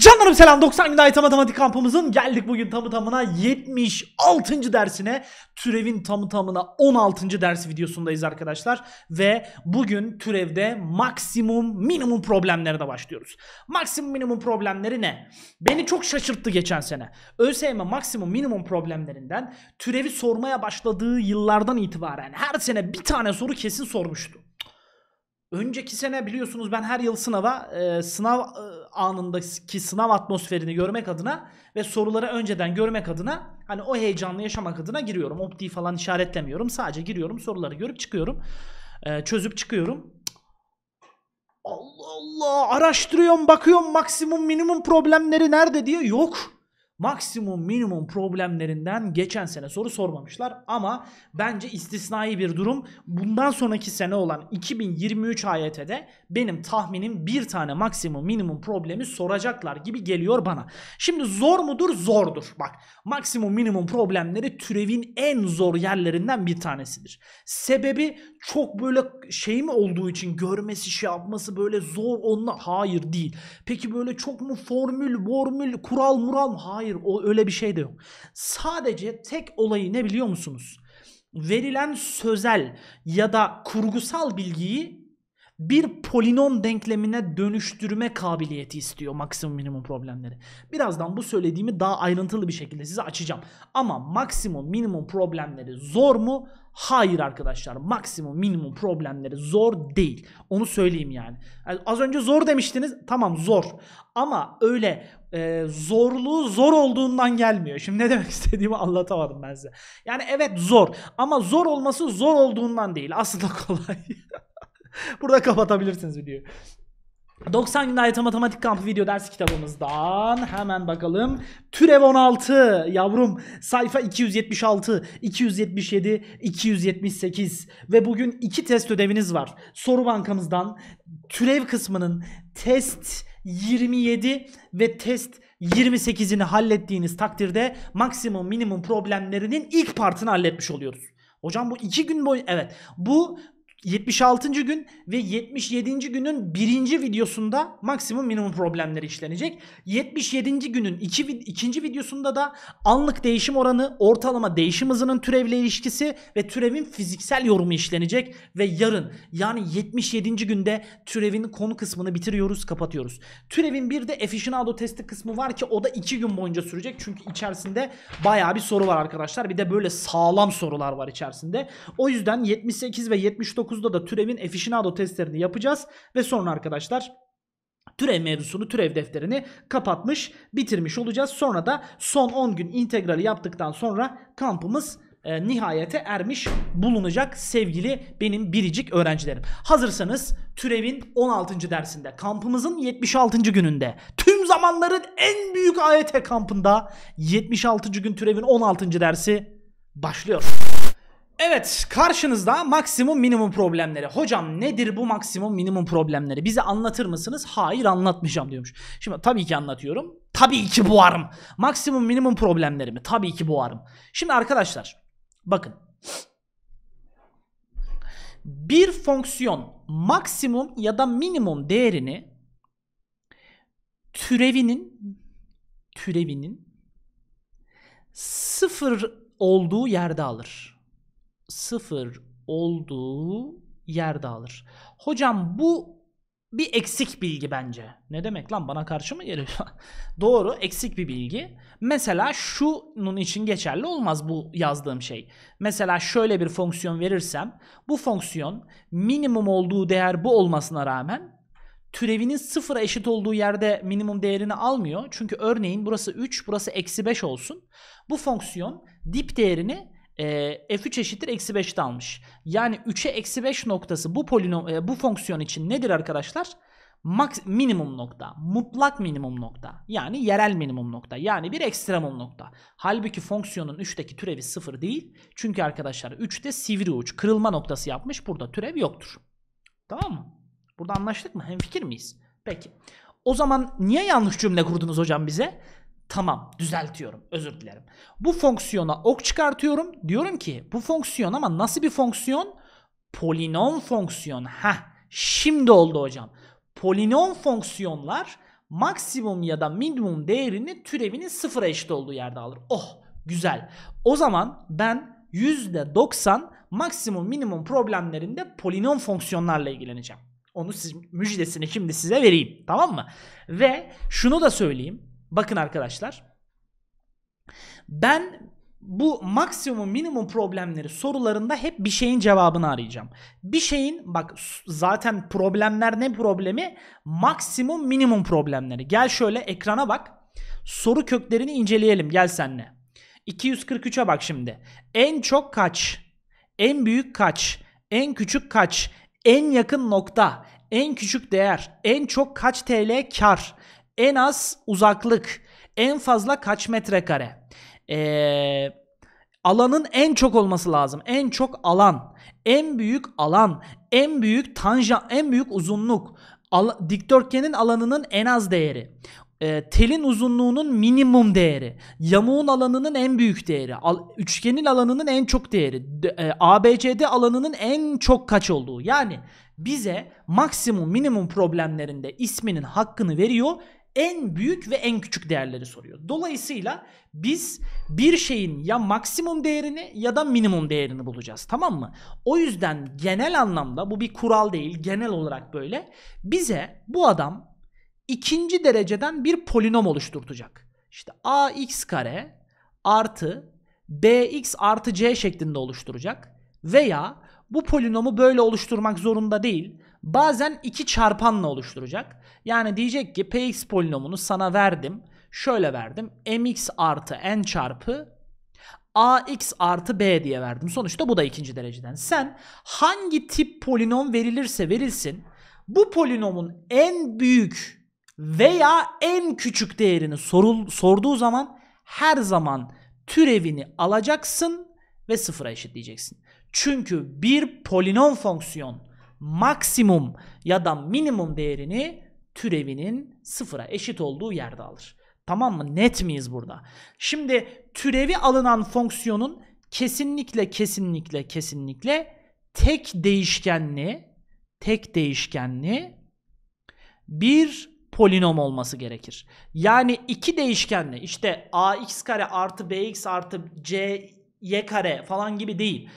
Canlarım selam 90 bin ait matematik kampımızın geldik bugün tamı tamına 76. dersine türevin tamı tamına 16. ders videosundayız arkadaşlar ve bugün türevde maksimum minimum problemlerine başlıyoruz. Maksimum minimum problemleri ne? Beni çok şaşırttı geçen sene. ÖSYM maksimum minimum problemlerinden türevi sormaya başladığı yıllardan itibaren her sene bir tane soru kesin sormuştu. Önceki sene biliyorsunuz ben her yıl sınava e, sınav e, anındaki sınav atmosferini görmek adına ve soruları önceden görmek adına hani o heyecanlı yaşamak adına giriyorum. Opti falan işaretlemiyorum. Sadece giriyorum soruları görüp çıkıyorum. E, çözüp çıkıyorum. Allah Allah araştırıyorum bakıyorum maksimum minimum problemleri nerede diye yok maksimum minimum problemlerinden geçen sene soru sormamışlar ama bence istisnai bir durum. Bundan sonraki sene olan 2023 AYT'de benim tahminim bir tane maksimum minimum problemi soracaklar gibi geliyor bana. Şimdi zor mudur? Zordur. Bak maksimum minimum problemleri türevin en zor yerlerinden bir tanesidir. Sebebi çok böyle şey mi olduğu için görmesi şey yapması böyle zor onunla hayır değil. Peki böyle çok mu formül, formül, kural, mural mı? Hayır o öyle bir şey de yok. Sadece tek olayı ne biliyor musunuz? Verilen sözel ya da kurgusal bilgiyi bir polinom denklemine dönüştürme kabiliyeti istiyor maksimum minimum problemleri. Birazdan bu söylediğimi daha ayrıntılı bir şekilde size açacağım. Ama maksimum minimum problemleri zor mu? Hayır arkadaşlar. Maksimum minimum problemleri zor değil. Onu söyleyeyim yani. az önce zor demiştiniz. Tamam zor. Ama öyle e, zorluğu zor olduğundan gelmiyor. Şimdi ne demek istediğimi anlatamadım ben size. Yani evet zor ama zor olması zor olduğundan değil. Aslında kolay. Burada kapatabilirsiniz video. 90 gün ayet matematik kampı video ders kitabımızdan hemen bakalım. Türev 16 yavrum sayfa 276, 277, 278 ve bugün iki test ödeviniz var. Soru bankamızdan türev kısmının test 27 ve test 28'ini hallettiğiniz takdirde maksimum minimum problemlerinin ilk partını halletmiş oluyoruz. Hocam bu iki gün boyu evet bu 76. gün ve 77. günün birinci videosunda maksimum minimum problemleri işlenecek. 77. günün iki, ikinci videosunda da anlık değişim oranı, ortalama değişim hızının türevle ilişkisi ve türevin fiziksel yorumu işlenecek. Ve yarın yani 77. günde türevin konu kısmını bitiriyoruz, kapatıyoruz. Türevin bir de aficionado testi kısmı var ki o da iki gün boyunca sürecek. Çünkü içerisinde baya bir soru var arkadaşlar. Bir de böyle sağlam sorular var içerisinde. O yüzden 78 ve 79 9'da da türevin efficienado testlerini yapacağız. Ve sonra arkadaşlar türev mevzusunu, türev defterini kapatmış, bitirmiş olacağız. Sonra da son 10 gün integrali yaptıktan sonra kampımız e, nihayete ermiş bulunacak sevgili benim biricik öğrencilerim. Hazırsanız türevin 16. dersinde, kampımızın 76. gününde, tüm zamanların en büyük AYT kampında 76. gün türevin 16. dersi başlıyor. Evet karşınızda maksimum minimum problemleri. Hocam nedir bu maksimum minimum problemleri? Bize anlatır mısınız? Hayır anlatmayacağım diyormuş. Şimdi tabii ki anlatıyorum. Tabii ki boğarım. Maksimum minimum problemleri mi? Tabii ki boğarım. Şimdi arkadaşlar bakın. Bir fonksiyon maksimum ya da minimum değerini türevinin türevinin sıfır olduğu yerde alır sıfır olduğu yer alır. Hocam bu bir eksik bilgi bence. Ne demek lan bana karşı mı geliyor? Doğru eksik bir bilgi. Mesela şunun için geçerli olmaz bu yazdığım şey. Mesela şöyle bir fonksiyon verirsem bu fonksiyon minimum olduğu değer bu olmasına rağmen türevinin sıfıra eşit olduğu yerde minimum değerini almıyor. Çünkü örneğin burası 3 burası eksi 5 olsun. Bu fonksiyon dip değerini e, f3 eşittir eksi 5 dalmış Yani 3'e eksi 5 noktası bu polinom e, bu fonksiyon için nedir arkadaşlar? Max minimum nokta, mutlak minimum nokta. Yani yerel minimum nokta. Yani bir ekstremum nokta. Halbuki fonksiyonun 3'teki türevi 0 değil. Çünkü arkadaşlar 3'te sivri uç, kırılma noktası yapmış. Burada türev yoktur. Tamam mı? Burada anlaştık mı? hem fikir miyiz? Peki. O zaman niye yanlış cümle kurdunuz hocam bize? Tamam düzeltiyorum özür dilerim. Bu fonksiyona ok çıkartıyorum. Diyorum ki bu fonksiyon ama nasıl bir fonksiyon? Polinom fonksiyon. Heh şimdi oldu hocam. Polinom fonksiyonlar maksimum ya da minimum değerini türevinin sıfıra eşit olduğu yerde alır. Oh güzel. O zaman ben %90 maksimum minimum problemlerinde polinom fonksiyonlarla ilgileneceğim. Onu siz, müjdesini şimdi size vereyim. Tamam mı? Ve şunu da söyleyeyim. Bakın arkadaşlar. Ben bu maksimum minimum problemleri sorularında hep bir şeyin cevabını arayacağım. Bir şeyin bak zaten problemler ne problemi? Maksimum minimum problemleri. Gel şöyle ekrana bak. Soru köklerini inceleyelim gel senle. 243'e bak şimdi. En çok kaç? En büyük kaç? En küçük kaç? En yakın nokta? En küçük değer? En çok kaç TL kar? en az uzaklık, en fazla kaç metrekare, ee, alanın en çok olması lazım. En çok alan, en büyük alan, en büyük tanja, en büyük uzunluk, al, dikdörtgenin alanının en az değeri. E, telin uzunluğunun minimum değeri, yamuğun alanının en büyük değeri, al, üçgenin alanının en çok değeri, e, ABCD alanının en çok kaç olduğu. Yani bize maksimum minimum problemlerinde isminin hakkını veriyor en büyük ve en küçük değerleri soruyor. Dolayısıyla biz bir şeyin ya maksimum değerini ya da minimum değerini bulacağız. Tamam mı? O yüzden genel anlamda bu bir kural değil. Genel olarak böyle. Bize bu adam ikinci dereceden bir polinom oluşturtacak. İşte ax kare artı bx artı c şeklinde oluşturacak. Veya bu polinomu böyle oluşturmak zorunda değil Bazen iki çarpanla oluşturacak. Yani diyecek ki px polinomunu sana verdim. Şöyle verdim. mx artı n çarpı ax artı b diye verdim. Sonuçta bu da ikinci dereceden. Sen hangi tip polinom verilirse verilsin bu polinomun en büyük veya en küçük değerini sorul, sorduğu zaman her zaman türevini alacaksın ve sıfıra eşitleyeceksin. Çünkü bir polinom fonksiyon maksimum ya da minimum değerini türevinin sıfıra eşit olduğu yerde alır. Tamam mı? Net miyiz burada? Şimdi türevi alınan fonksiyonun kesinlikle kesinlikle kesinlikle tek değişkenli tek değişkenli bir polinom olması gerekir. Yani iki değişkenli işte ax kare artı bx artı c y kare falan gibi değil.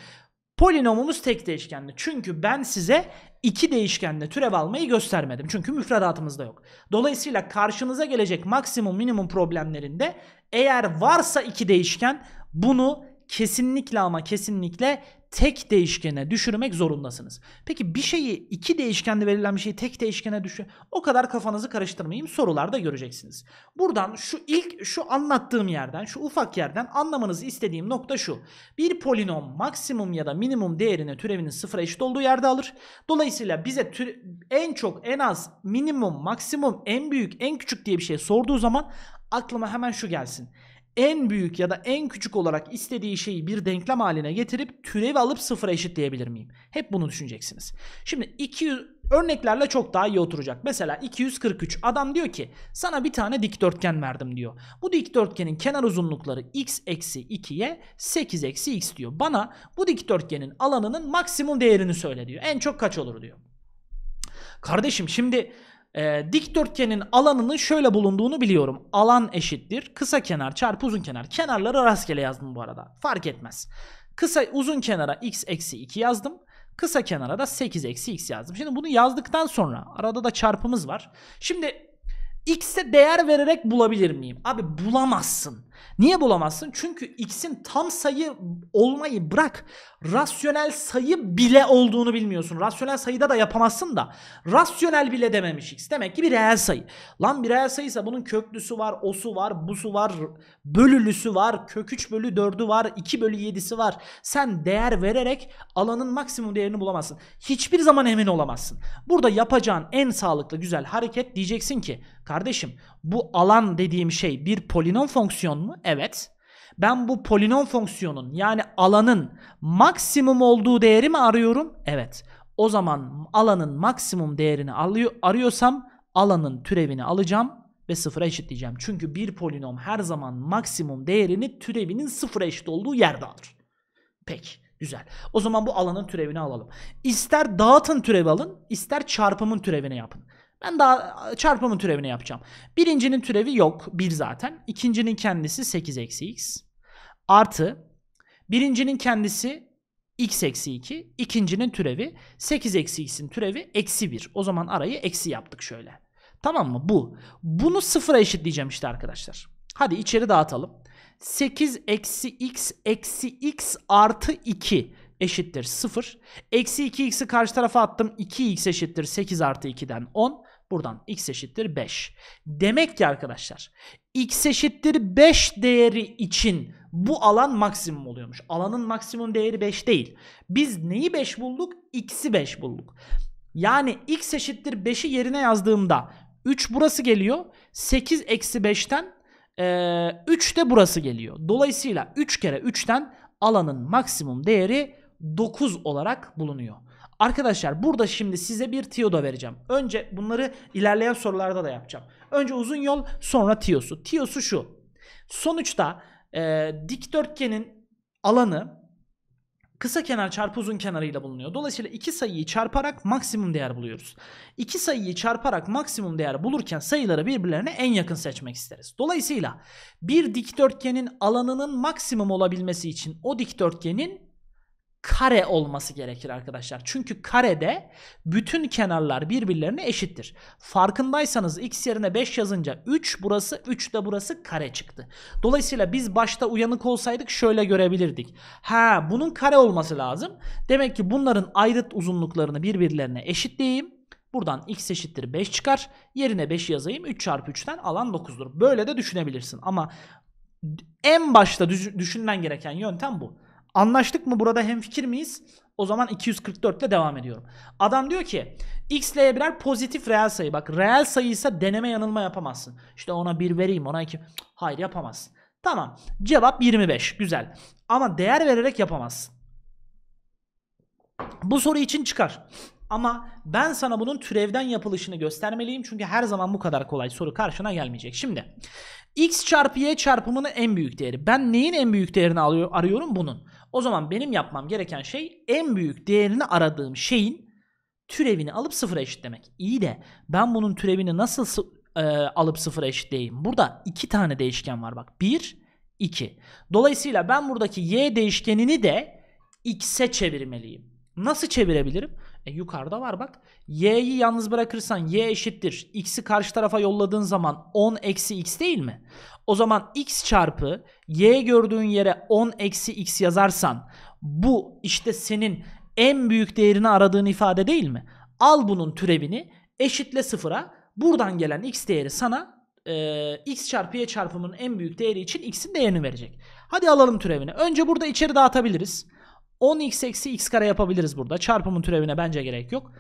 Polinomumuz tek değişkenli. Çünkü ben size iki değişkenle türev almayı göstermedim. Çünkü müfredatımızda yok. Dolayısıyla karşınıza gelecek maksimum minimum problemlerinde eğer varsa iki değişken bunu kesinlikle ama kesinlikle tek değişkene düşürmek zorundasınız. Peki bir şeyi iki değişkende verilen bir şeyi tek değişkene düşür. O kadar kafanızı karıştırmayayım sorularda göreceksiniz. Buradan şu ilk şu anlattığım yerden şu ufak yerden anlamanızı istediğim nokta şu. Bir polinom maksimum ya da minimum değerini türevinin sıfıra eşit olduğu yerde alır. Dolayısıyla bize türe, en çok en az minimum maksimum en büyük en küçük diye bir şey sorduğu zaman aklıma hemen şu gelsin en büyük ya da en küçük olarak istediği şeyi bir denklem haline getirip türevi alıp sıfıra eşitleyebilir miyim? Hep bunu düşüneceksiniz. Şimdi 200 örneklerle çok daha iyi oturacak. Mesela 243 adam diyor ki sana bir tane dikdörtgen verdim diyor. Bu dikdörtgenin kenar uzunlukları x eksi 2'ye 8 eksi x diyor. Bana bu dikdörtgenin alanının maksimum değerini söyle diyor. En çok kaç olur diyor. Kardeşim şimdi e, dikdörtgenin alanının şöyle bulunduğunu biliyorum. Alan eşittir. Kısa kenar çarpı uzun kenar. Kenarları rastgele yazdım bu arada. Fark etmez. Kısa uzun kenara x eksi 2 yazdım. Kısa kenara da 8 eksi x yazdım. Şimdi bunu yazdıktan sonra arada da çarpımız var. Şimdi x'e değer vererek bulabilir miyim? Abi bulamazsın. Niye bulamazsın? Çünkü x'in tam sayı olmayı bırak rasyonel sayı bile olduğunu bilmiyorsun. Rasyonel sayıda da yapamazsın da. Rasyonel bile dememiş x. Demek ki bir reel sayı. Lan bir reel sayıysa bunun köklüsü var, osu var, busu var, bölülüsü var, kök 3 bölü 4'ü var, 2 bölü 7'si var. Sen değer vererek alanın maksimum değerini bulamazsın. Hiçbir zaman emin olamazsın. Burada yapacağın en sağlıklı güzel hareket diyeceksin ki kardeşim bu alan dediğim şey bir polinom fonksiyon mu? Evet. Ben bu polinom fonksiyonun yani alanın maksimum olduğu değeri mi arıyorum? Evet. O zaman alanın maksimum değerini arıyorsam alanın türevini alacağım ve sıfıra eşitleyeceğim. Çünkü bir polinom her zaman maksimum değerini türevinin sıfıra eşit olduğu yerde alır. Peki. Güzel. O zaman bu alanın türevini alalım. İster dağıtın türevi alın, ister çarpımın türevini yapın. Ben daha çarpımın türevini yapacağım. Birincinin türevi yok. 1 zaten. İkincinin kendisi 8 eksi x. Artı birincinin kendisi x eksi 2. İkincinin türevi 8 eksi x'in türevi eksi 1. O zaman arayı eksi yaptık şöyle. Tamam mı? Bu. Bunu sıfıra eşitleyeceğim işte arkadaşlar. Hadi içeri dağıtalım. 8 eksi x eksi x artı 2 eşittir 0. Eksi 2x'i karşı tarafa attım. 2x eşittir 8 artı 2'den 10. Buradan x eşittir 5. Demek ki arkadaşlar x eşittir 5 değeri için bu alan maksimum oluyormuş. Alanın maksimum değeri 5 değil. Biz neyi 5 bulduk? X'i 5 bulduk. Yani x eşittir 5'i yerine yazdığımda 3 burası geliyor. 8 eksi 5'ten e, 3 de burası geliyor. Dolayısıyla 3 kere 3'ten alanın maksimum değeri 9 olarak bulunuyor. Arkadaşlar burada şimdi size bir da vereceğim. Önce bunları ilerleyen sorularda da yapacağım. Önce uzun yol sonra Tio'su. Tio'su şu. Sonuçta e, dikdörtgenin alanı kısa kenar çarpı uzun kenarıyla bulunuyor. Dolayısıyla iki sayıyı çarparak maksimum değer buluyoruz. İki sayıyı çarparak maksimum değer bulurken sayıları birbirlerine en yakın seçmek isteriz. Dolayısıyla bir dikdörtgenin alanının maksimum olabilmesi için o dikdörtgenin kare olması gerekir arkadaşlar. Çünkü karede bütün kenarlar birbirlerine eşittir. Farkındaysanız x yerine 5 yazınca 3 burası 3 de burası kare çıktı. Dolayısıyla biz başta uyanık olsaydık şöyle görebilirdik. Ha bunun kare olması lazım. Demek ki bunların ayrıt uzunluklarını birbirlerine eşitleyeyim. Buradan x eşittir 5 çıkar. Yerine 5 yazayım. 3 çarpı 3'ten alan 9'dur. Böyle de düşünebilirsin. Ama en başta düşünmen gereken yöntem bu. Anlaştık mı burada hemfikir miyiz? O zaman 244 ile devam ediyorum. Adam diyor ki x ile birer pozitif reel sayı. Bak reel sayıysa deneme yanılma yapamazsın. İşte ona 1 vereyim ona 2. Hayır yapamazsın. Tamam cevap 25 güzel. Ama değer vererek yapamazsın. Bu soru için çıkar. Ama ben sana bunun türevden yapılışını göstermeliyim. Çünkü her zaman bu kadar kolay soru karşına gelmeyecek. Şimdi x çarpı y çarpımının en büyük değeri. Ben neyin en büyük değerini arıyorum? Bunun. O zaman benim yapmam gereken şey en büyük değerini aradığım şeyin türevini alıp sıfıra eşitlemek. İyi de ben bunun türevini nasıl e, alıp sıfıra eşitleyeyim? Burada iki tane değişken var bak. Bir, iki. Dolayısıyla ben buradaki y değişkenini de x'e çevirmeliyim. Nasıl çevirebilirim? E, yukarıda var bak. Y'yi yalnız bırakırsan y eşittir. X'i karşı tarafa yolladığın zaman 10 eksi x değil mi? O zaman x çarpı y gördüğün yere 10 eksi x yazarsan bu işte senin en büyük değerini aradığın ifade değil mi? Al bunun türevini eşitle sıfıra buradan gelen x değeri sana e, x çarpı y çarpımının en büyük değeri için x'in değerini verecek. Hadi alalım türevini. Önce burada içeri dağıtabiliriz. 10x eksi x kare yapabiliriz burada. Çarpımın türevine bence gerek yok.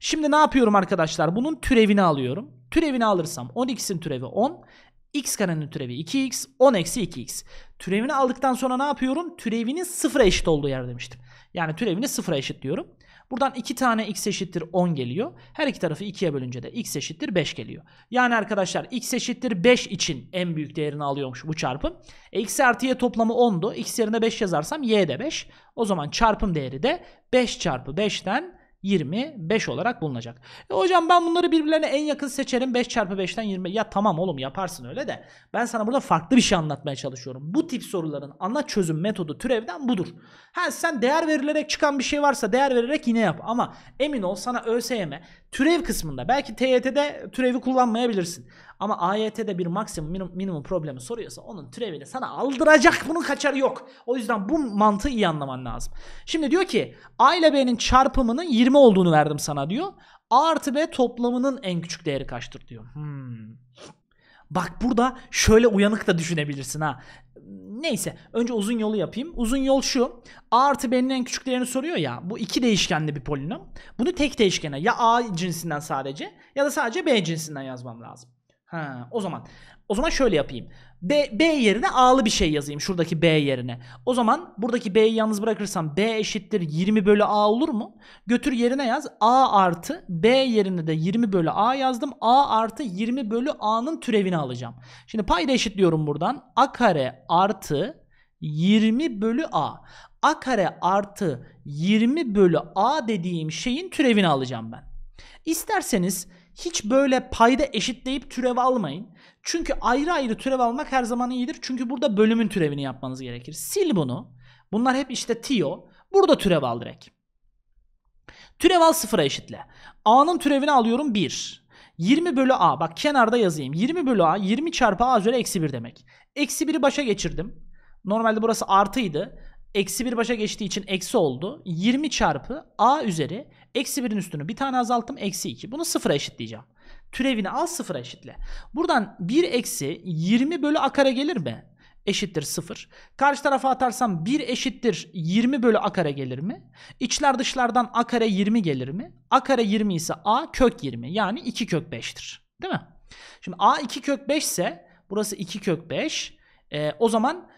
Şimdi ne yapıyorum arkadaşlar? Bunun türevini alıyorum. Türevini alırsam 10x'in türevi 10. x karenin türevi 2x. 10 eksi 2x. Türevini aldıktan sonra ne yapıyorum? Türevinin sıfıra eşit olduğu yer demiştim. Yani türevini sıfıra eşit diyorum. Buradan 2 tane x eşittir 10 geliyor. Her iki tarafı 2'ye bölünce de x eşittir 5 geliyor. Yani arkadaşlar x eşittir 5 için en büyük değerini alıyormuş bu çarpım. E, x artı y toplamı 10'du. x yerine 5 yazarsam y de 5. O zaman çarpım değeri de 5 çarpı 5'ten 25 olarak bulunacak. E hocam ben bunları birbirlerine en yakın seçerim. 5 çarpı 5'ten 20. Ya tamam oğlum yaparsın öyle de. Ben sana burada farklı bir şey anlatmaya çalışıyorum. Bu tip soruların ana çözüm metodu türevden budur. Ha sen değer verilerek çıkan bir şey varsa değer vererek yine yap. Ama emin ol sana ÖSYM türev kısmında belki TYT'de türevi kullanmayabilirsin. Ama AYT'de bir maksimum minimum problemi soruyorsa onun türevini sana aldıracak bunun kaçarı yok. O yüzden bu mantığı iyi anlaman lazım. Şimdi diyor ki A ile B'nin çarpımının 20 olduğunu verdim sana diyor. A artı B toplamının en küçük değeri kaçtır diyor. Hmm. Bak burada şöyle uyanık da düşünebilirsin ha. Neyse önce uzun yolu yapayım. Uzun yol şu. A artı B'nin en küçük değerini soruyor ya. Bu iki değişkenli bir polinom. Bunu tek değişkene ya A cinsinden sadece ya da sadece B cinsinden yazmam lazım. Ha, o zaman o zaman şöyle yapayım. B, B yerine A'lı bir şey yazayım şuradaki B yerine. O zaman buradaki B'yi yalnız bırakırsam B eşittir 20 bölü A olur mu? Götür yerine yaz. A artı B yerine de 20 bölü A yazdım. A artı 20 bölü A'nın türevini alacağım. Şimdi payda eşitliyorum buradan. A kare artı 20 bölü A. A kare artı 20 bölü A dediğim şeyin türevini alacağım ben. İsterseniz hiç böyle payda eşitleyip türev almayın. Çünkü ayrı ayrı türev almak her zaman iyidir. Çünkü burada bölümün türevini yapmanız gerekir. Sil bunu. Bunlar hep işte tio. Burada türev al direkt. Türev al sıfıra eşitle. A'nın türevini alıyorum 1. 20 bölü A. Bak kenarda yazayım. 20 bölü A 20 çarpı A üzeri eksi 1 demek. Eksi 1'i başa geçirdim. Normalde burası artıydı. Eksi 1 başa geçtiği için eksi oldu. 20 çarpı A üzeri Eksi 1'in üstünü bir tane azalttım. Eksi 2. Bunu sıfıra eşitleyeceğim. Türevini al sıfıra eşitle. Buradan 1 eksi 20 bölü a kare gelir mi? eşittir 0. Karşı tarafa atarsam 1 eşittir 20 bölü a kare gelir mi? İçler dışlardan a kare 20 gelir mi? a kare 20 ise a kök 20 yani 2 kök 5'tir. Değil mi? Şimdi a 2 kök 5 ise burası 2 kök 5. E, ee, o zaman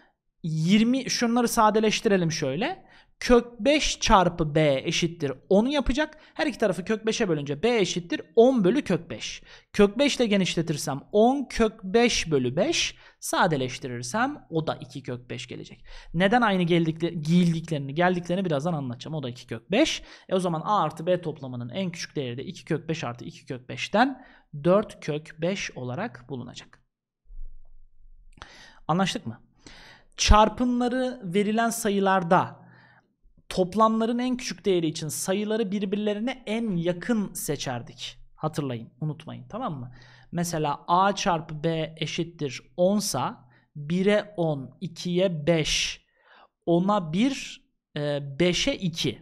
20 şunları sadeleştirelim şöyle kök 5 çarpı b eşittir 10'u yapacak. Her iki tarafı kök 5'e bölünce b eşittir 10 bölü kök 5. Kök 5 ile genişletirsem 10 kök 5 bölü 5 sadeleştirirsem o da 2 kök 5 gelecek. Neden aynı geldikleri, giyildiklerini geldiklerini birazdan anlatacağım. O da 2 kök 5. E o zaman a artı b toplamının en küçük değeri de 2 kök 5 artı 2 kök 5'ten 4 kök 5 olarak bulunacak. Anlaştık mı? Çarpımları verilen sayılarda toplamların en küçük değeri için sayıları birbirlerine en yakın seçerdik. Hatırlayın, unutmayın tamam mı? Mesela a çarpı b eşittir 10 sa 1'e 10, 2'ye 5, 10'a 1, 5'e 2.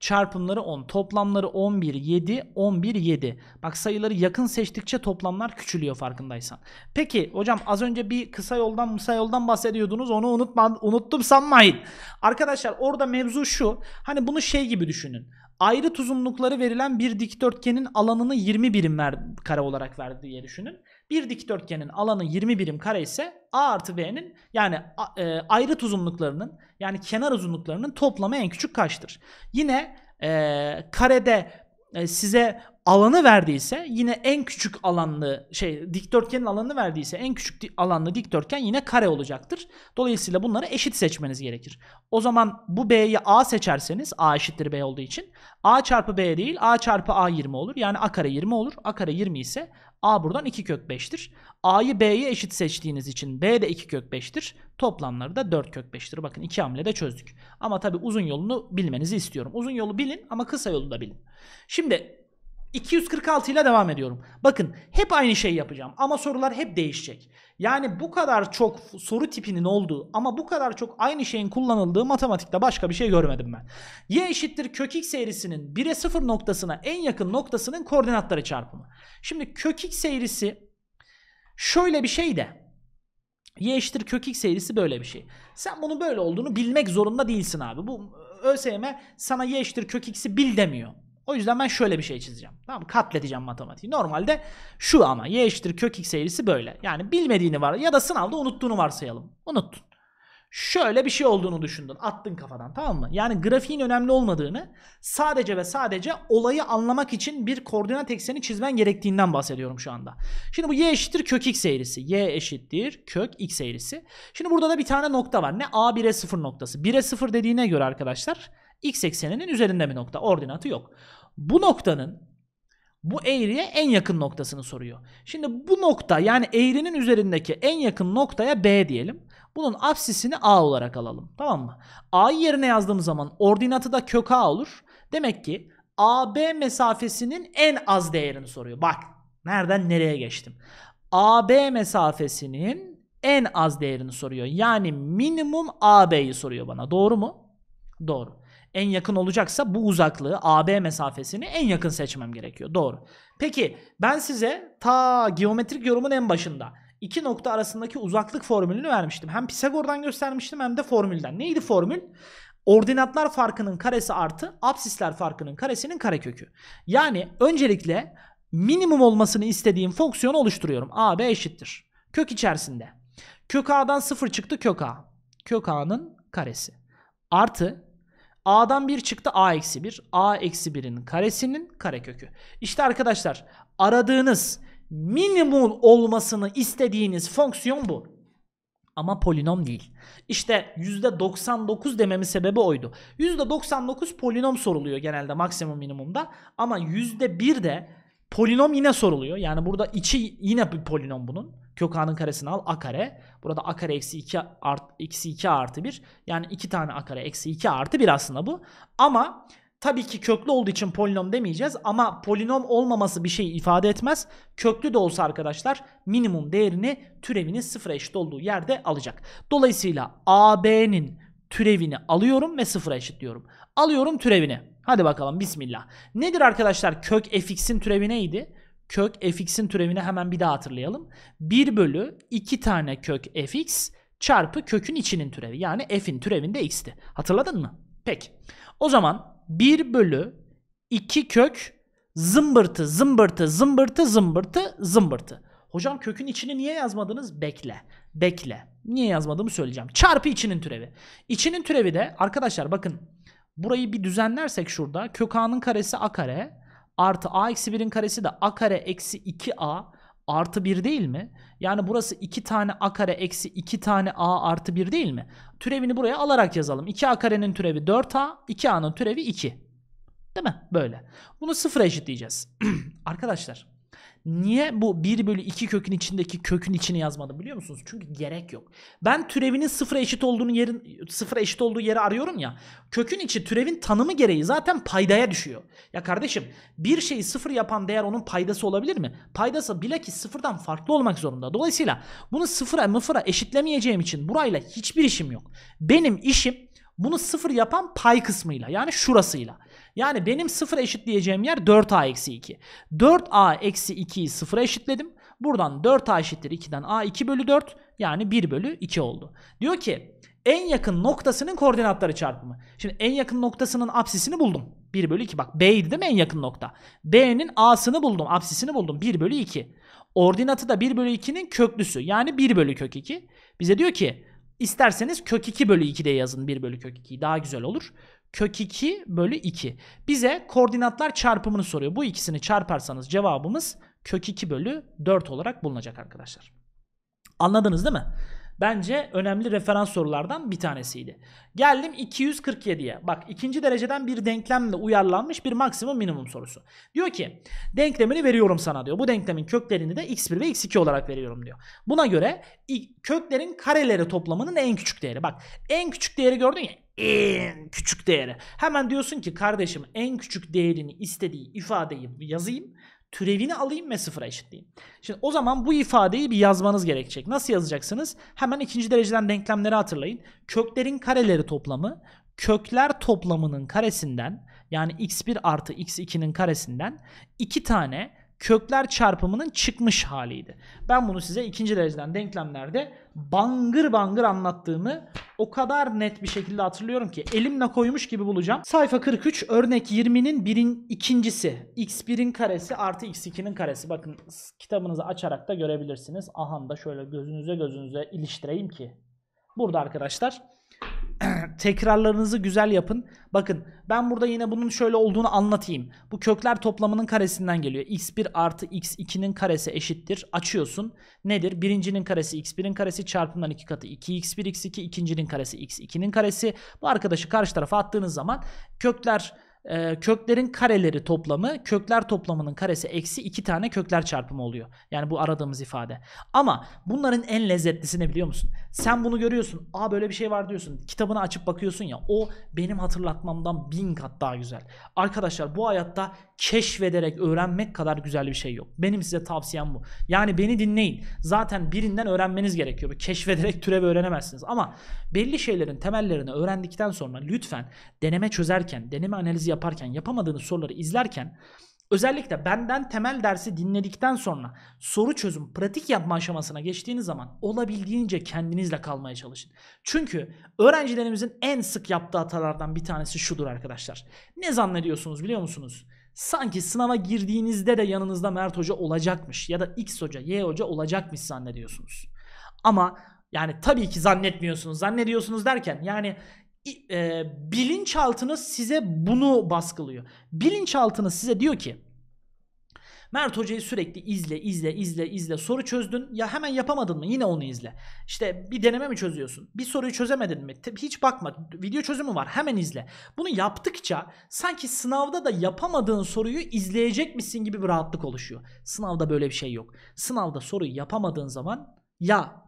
Çarpımları 10. Toplamları 11, 7, 11, 7. Bak sayıları yakın seçtikçe toplamlar küçülüyor farkındaysan. Peki hocam az önce bir kısa yoldan kısa yoldan bahsediyordunuz. Onu unutma, unuttum sanmayın. Arkadaşlar orada mevzu şu. Hani bunu şey gibi düşünün ayrı tuzumlukları verilen bir dikdörtgenin alanını 20 birim ver, kare olarak verdi diye düşünün. Bir dikdörtgenin alanı 20 birim kare ise A artı B'nin yani a, e, ayrıt uzunluklarının yani kenar uzunluklarının toplamı en küçük kaçtır? Yine e, karede e, size alanı verdiyse yine en küçük alanlı şey dikdörtgenin alanını verdiyse en küçük di alanlı dikdörtgen yine kare olacaktır. Dolayısıyla bunları eşit seçmeniz gerekir. O zaman bu B'yi A seçerseniz A eşittir B olduğu için A çarpı B değil A çarpı A 20 olur. Yani A kare 20 olur. A kare 20 ise A buradan 2 kök 5'tir. A'yı B'ye eşit seçtiğiniz için B de 2 kök 5'tir. Toplamları da 4 kök 5'tir. Bakın iki hamlede çözdük. Ama tabi uzun yolunu bilmenizi istiyorum. Uzun yolu bilin ama kısa yolu da bilin. Şimdi 246 ile devam ediyorum. Bakın hep aynı şeyi yapacağım ama sorular hep değişecek. Yani bu kadar çok soru tipinin olduğu ama bu kadar çok aynı şeyin kullanıldığı matematikte başka bir şey görmedim ben. Y eşittir kök x eğrisinin 1'e 0 noktasına en yakın noktasının koordinatları çarpımı. Şimdi kök x eğrisi şöyle bir şey de y eşittir kök x eğrisi böyle bir şey. Sen bunu böyle olduğunu bilmek zorunda değilsin abi. Bu ıı, ÖSYM sana y eşittir kök x'i bil demiyor. O yüzden ben şöyle bir şey çizeceğim. Tamam mı? Katledeceğim matematiği. Normalde şu ama y eşittir kök x eğrisi böyle. Yani bilmediğini var ya da sınavda unuttuğunu varsayalım. Unuttun. Şöyle bir şey olduğunu düşündün. Attın kafadan tamam mı? Yani grafiğin önemli olmadığını sadece ve sadece olayı anlamak için bir koordinat ekseni çizmen gerektiğinden bahsediyorum şu anda. Şimdi bu y eşittir kök x eğrisi. Y eşittir kök x eğrisi. Şimdi burada da bir tane nokta var. Ne? A 1'e 0 noktası. 1'e 0 dediğine göre arkadaşlar x ekseninin üzerinde mi nokta. Ordinatı yok. Bu noktanın bu eğriye en yakın noktasını soruyor. Şimdi bu nokta yani eğrinin üzerindeki en yakın noktaya B diyelim. Bunun absisini A olarak alalım. Tamam mı? A'yı yerine yazdığım zaman ordinatı da kök A olur. Demek ki AB mesafesinin en az değerini soruyor. Bak nereden nereye geçtim. AB mesafesinin en az değerini soruyor. Yani minimum AB'yi soruyor bana. Doğru mu? Doğru en yakın olacaksa bu uzaklığı AB mesafesini en yakın seçmem gerekiyor. Doğru. Peki ben size ta geometrik yorumun en başında iki nokta arasındaki uzaklık formülünü vermiştim. Hem Pisagor'dan göstermiştim hem de formülden. Neydi formül? Ordinatlar farkının karesi artı absisler farkının karesinin karekökü. Yani öncelikle minimum olmasını istediğim fonksiyonu oluşturuyorum. AB eşittir. Kök içerisinde. Kök A'dan sıfır çıktı kök A. Kök A'nın karesi. Artı A'dan 1 çıktı A eksi 1. A eksi 1'in karesinin karekökü. İşte arkadaşlar aradığınız minimum olmasını istediğiniz fonksiyon bu. Ama polinom değil. İşte %99 dememin sebebi oydu. %99 polinom soruluyor genelde maksimum minimumda. Ama %1 de polinom yine soruluyor. Yani burada içi yine bir polinom bunun. Kök a'nın karesini al a kare. Burada a kare eksi 2 art, eksi 2 artı 1. Yani 2 tane a kare eksi 2 artı 1 aslında bu. Ama tabii ki köklü olduğu için polinom demeyeceğiz. Ama polinom olmaması bir şey ifade etmez. Köklü de olsa arkadaşlar minimum değerini türevinin sıfır eşit olduğu yerde alacak. Dolayısıyla ab'nin türevini alıyorum ve sıfıra eşitliyorum. Alıyorum türevini. Hadi bakalım bismillah. Nedir arkadaşlar kök fx'in türevi neydi? kök fx'in türevini hemen bir daha hatırlayalım. 1 bölü 2 tane kök fx çarpı kökün içinin türevi. Yani f'in türevinde x'ti. Hatırladın mı? Peki. O zaman 1 bölü 2 kök zımbırtı zımbırtı zımbırtı zımbırtı zımbırtı. Hocam kökün içini niye yazmadınız? Bekle. Bekle. Niye yazmadığımı söyleyeceğim. Çarpı içinin türevi. İçinin türevi de arkadaşlar bakın burayı bir düzenlersek şurada kök a'nın karesi a kare artı a eksi 1'in karesi de a kare eksi 2a artı 1 değil mi? Yani burası 2 tane a kare eksi 2 tane a artı 1 değil mi? Türevini buraya alarak yazalım. 2a karenin türevi 4a, 2a'nın türevi 2. Değil mi? Böyle. Bunu sıfır eşitleyeceğiz. Arkadaşlar Niye bu 1 bölü 2 kökün içindeki kökün içini yazmadım biliyor musunuz? Çünkü gerek yok. Ben türevinin sıfıra eşit olduğunu yerin sıfıra eşit olduğu yeri arıyorum ya. Kökün içi türevin tanımı gereği zaten paydaya düşüyor. Ya kardeşim bir şeyi sıfır yapan değer onun paydası olabilir mi? Paydası bilakis sıfırdan farklı olmak zorunda. Dolayısıyla bunu sıfıra mıfıra eşitlemeyeceğim için burayla hiçbir işim yok. Benim işim bunu sıfır yapan pay kısmıyla yani şurasıyla. Yani benim 0 eşitleyeceğim yer 4a eksi 2. 4a eksi 2'yi 0'a eşitledim. Buradan 4a eşittir 2'den a 2 bölü 4 yani 1 bölü 2 oldu. Diyor ki en yakın noktasının koordinatları çarpımı. Şimdi en yakın noktasının apsisini buldum. 1 bölü 2 bak B'ydi değil mi en yakın nokta. B'nin A'sını buldum apsisini buldum 1 bölü 2. Ordinatı da 1 bölü 2'nin köklüsü yani 1 bölü kök 2. Bize diyor ki isterseniz kök 2 bölü 2 de yazın 1 bölü kök 2'yi daha güzel olur kök 2 bölü 2. Bize koordinatlar çarpımını soruyor. Bu ikisini çarparsanız cevabımız kök 2 bölü 4 olarak bulunacak arkadaşlar. Anladınız değil mi? bence önemli referans sorulardan bir tanesiydi. Geldim 247'ye. Bak ikinci dereceden bir denklemle uyarlanmış bir maksimum minimum sorusu. Diyor ki denklemini veriyorum sana diyor. Bu denklemin köklerini de x1 ve x2 olarak veriyorum diyor. Buna göre köklerin kareleri toplamının en küçük değeri. Bak en küçük değeri gördün ya en küçük değeri. Hemen diyorsun ki kardeşim en küçük değerini istediği ifadeyi yazayım türevini alayım ve sıfıra eşitleyeyim. Şimdi o zaman bu ifadeyi bir yazmanız gerekecek. Nasıl yazacaksınız? Hemen ikinci dereceden denklemleri hatırlayın. Köklerin kareleri toplamı kökler toplamının karesinden yani x1 artı x2'nin karesinden iki tane kökler çarpımının çıkmış haliydi. Ben bunu size ikinci dereceden denklemlerde bangır bangır anlattığımı o kadar net bir şekilde hatırlıyorum ki elimle koymuş gibi bulacağım. Sayfa 43 örnek 20'nin birin ikincisi x1'in karesi artı x2'nin karesi. Bakın kitabınızı açarak da görebilirsiniz. Aha da şöyle gözünüze gözünüze iliştireyim ki. Burada arkadaşlar tekrarlarınızı güzel yapın. Bakın ben burada yine bunun şöyle olduğunu anlatayım. Bu kökler toplamının karesinden geliyor. x1 artı x2'nin karesi eşittir. Açıyorsun. Nedir? Birincinin karesi x1'in karesi çarpımdan 2 katı 2x1 x2 ikincinin karesi x2'nin karesi. Bu arkadaşı karşı tarafa attığınız zaman kökler e, köklerin kareleri toplamı kökler toplamının karesi eksi iki tane kökler çarpımı oluyor. Yani bu aradığımız ifade. Ama bunların en lezzetlisini biliyor musun? Sen bunu görüyorsun. Aa böyle bir şey var diyorsun. Kitabını açıp bakıyorsun ya. O benim hatırlatmamdan bin kat daha güzel. Arkadaşlar bu hayatta keşfederek öğrenmek kadar güzel bir şey yok. Benim size tavsiyem bu. Yani beni dinleyin. Zaten birinden öğrenmeniz gerekiyor. Keşfederek türev öğrenemezsiniz. Ama belli şeylerin temellerini öğrendikten sonra lütfen deneme çözerken, deneme analizi yaparken yapamadığınız soruları izlerken özellikle benden temel dersi dinledikten sonra soru çözüm pratik yapma aşamasına geçtiğiniz zaman olabildiğince kendinizle kalmaya çalışın. Çünkü öğrencilerimizin en sık yaptığı hatalardan bir tanesi şudur arkadaşlar. Ne zannediyorsunuz biliyor musunuz? sanki sınava girdiğinizde de yanınızda Mert Hoca olacakmış ya da X Hoca, Y Hoca olacakmış zannediyorsunuz. Ama yani tabii ki zannetmiyorsunuz. Zannediyorsunuz derken yani e, bilinçaltınız size bunu baskılıyor. Bilinçaltınız size diyor ki Mert hocayı sürekli izle izle izle izle soru çözdün ya hemen yapamadın mı yine onu izle. İşte bir deneme mi çözüyorsun? Bir soruyu çözemedin mi? Hiç bakma video çözümü var hemen izle. Bunu yaptıkça sanki sınavda da yapamadığın soruyu izleyecek misin gibi bir rahatlık oluşuyor. Sınavda böyle bir şey yok. Sınavda soruyu yapamadığın zaman ya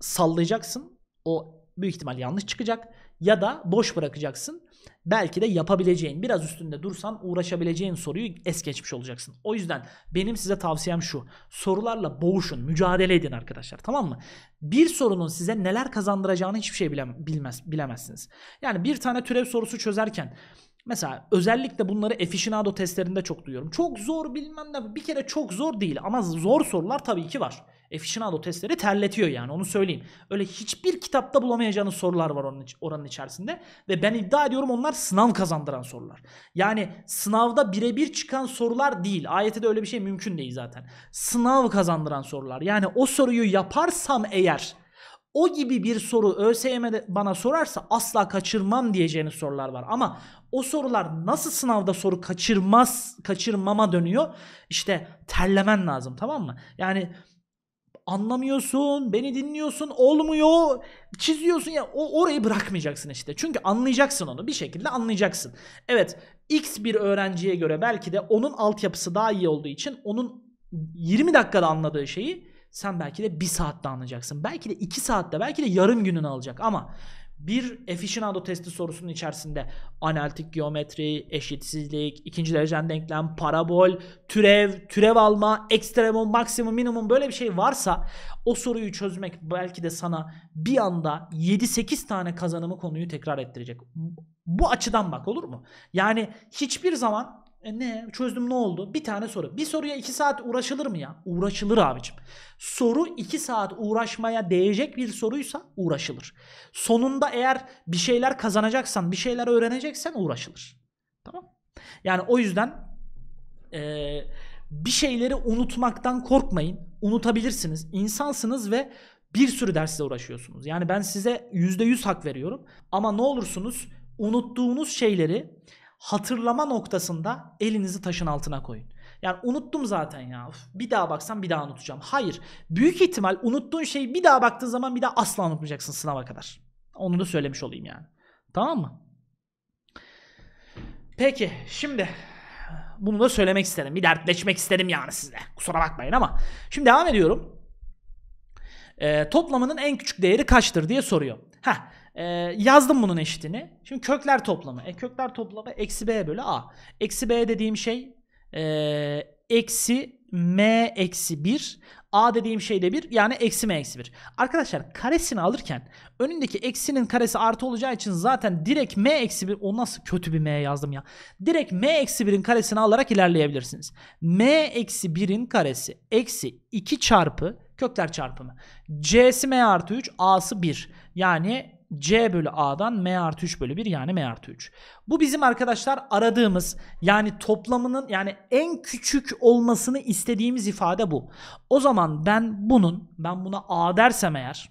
sallayacaksın o büyük ihtimal yanlış çıkacak ya da boş bırakacaksın. Belki de yapabileceğin, biraz üstünde dursan uğraşabileceğin soruyu es geçmiş olacaksın. O yüzden benim size tavsiyem şu. Sorularla boğuşun, mücadele edin arkadaşlar. Tamam mı? Bir sorunun size neler kazandıracağını hiçbir şey bilemez bilemezsiniz. Yani bir tane türev sorusu çözerken Mesela özellikle bunları aficionado testlerinde çok duyuyorum. Çok zor bilmem ne bir kere çok zor değil ama zor sorular tabii ki var. Aficionado testleri terletiyor yani onu söyleyeyim. Öyle hiçbir kitapta bulamayacağınız sorular var onun, oranın içerisinde. Ve ben iddia ediyorum onlar sınav kazandıran sorular. Yani sınavda birebir çıkan sorular değil. Ayette de öyle bir şey mümkün değil zaten. Sınav kazandıran sorular. Yani o soruyu yaparsam eğer o gibi bir soru ÖSYM'de bana sorarsa asla kaçırmam diyeceğiniz sorular var. Ama o sorular nasıl sınavda soru kaçırmaz, kaçırmama dönüyor? İşte terlemen lazım tamam mı? Yani anlamıyorsun, beni dinliyorsun, olmuyor, çiziyorsun ya o orayı bırakmayacaksın işte. Çünkü anlayacaksın onu bir şekilde anlayacaksın. Evet, X bir öğrenciye göre belki de onun altyapısı daha iyi olduğu için onun 20 dakikada anladığı şeyi sen belki de bir saatte anlayacaksın. Belki de iki saatte, belki de yarım gününü alacak ama bir aficionado testi sorusunun içerisinde analitik geometri, eşitsizlik, ikinci derecen denklem, parabol, türev, türev alma, ekstremum, maksimum, minimum böyle bir şey varsa o soruyu çözmek belki de sana bir anda 7-8 tane kazanımı konuyu tekrar ettirecek. Bu açıdan bak olur mu? Yani hiçbir zaman e ne? Çözdüm ne oldu? Bir tane soru. Bir soruya iki saat uğraşılır mı ya? Uğraşılır abicim. Soru iki saat uğraşmaya değecek bir soruysa uğraşılır. Sonunda eğer bir şeyler kazanacaksan, bir şeyler öğreneceksen uğraşılır. Tamam? Yani o yüzden e, bir şeyleri unutmaktan korkmayın. Unutabilirsiniz. İnsansınız ve bir sürü dersle uğraşıyorsunuz. Yani ben size %100 hak veriyorum. Ama ne olursunuz unuttuğunuz şeyleri hatırlama noktasında elinizi taşın altına koyun. Yani unuttum zaten ya. Of, bir daha baksam bir daha unutacağım. Hayır. Büyük ihtimal unuttuğun şeyi bir daha baktığın zaman bir daha asla unutmayacaksın sınava kadar. Onu da söylemiş olayım yani. Tamam mı? Peki şimdi bunu da söylemek istedim. Bir dertleşmek istedim yani sizle. Kusura bakmayın ama. Şimdi devam ediyorum. Ee, toplamının en küçük değeri kaçtır diye soruyor. Heh, e, yazdım bunun eşitini. Şimdi kökler toplamı. E, kökler toplamı eksi b bölü a. Eksi b dediğim şey e, eksi m eksi 1. A dediğim şey de 1 yani eksi m eksi 1. Arkadaşlar karesini alırken önündeki eksinin karesi artı olacağı için zaten direkt m eksi 1 o nasıl kötü bir m yazdım ya. Direkt m eksi 1'in karesini alarak ilerleyebilirsiniz. m eksi 1'in karesi eksi 2 çarpı kökler çarpımı. c'si m artı 3 a'sı 1 yani C bölü A'dan M artı 3 bölü 1 yani M artı 3. Bu bizim arkadaşlar aradığımız yani toplamının yani en küçük olmasını istediğimiz ifade bu. O zaman ben bunun ben buna A dersem eğer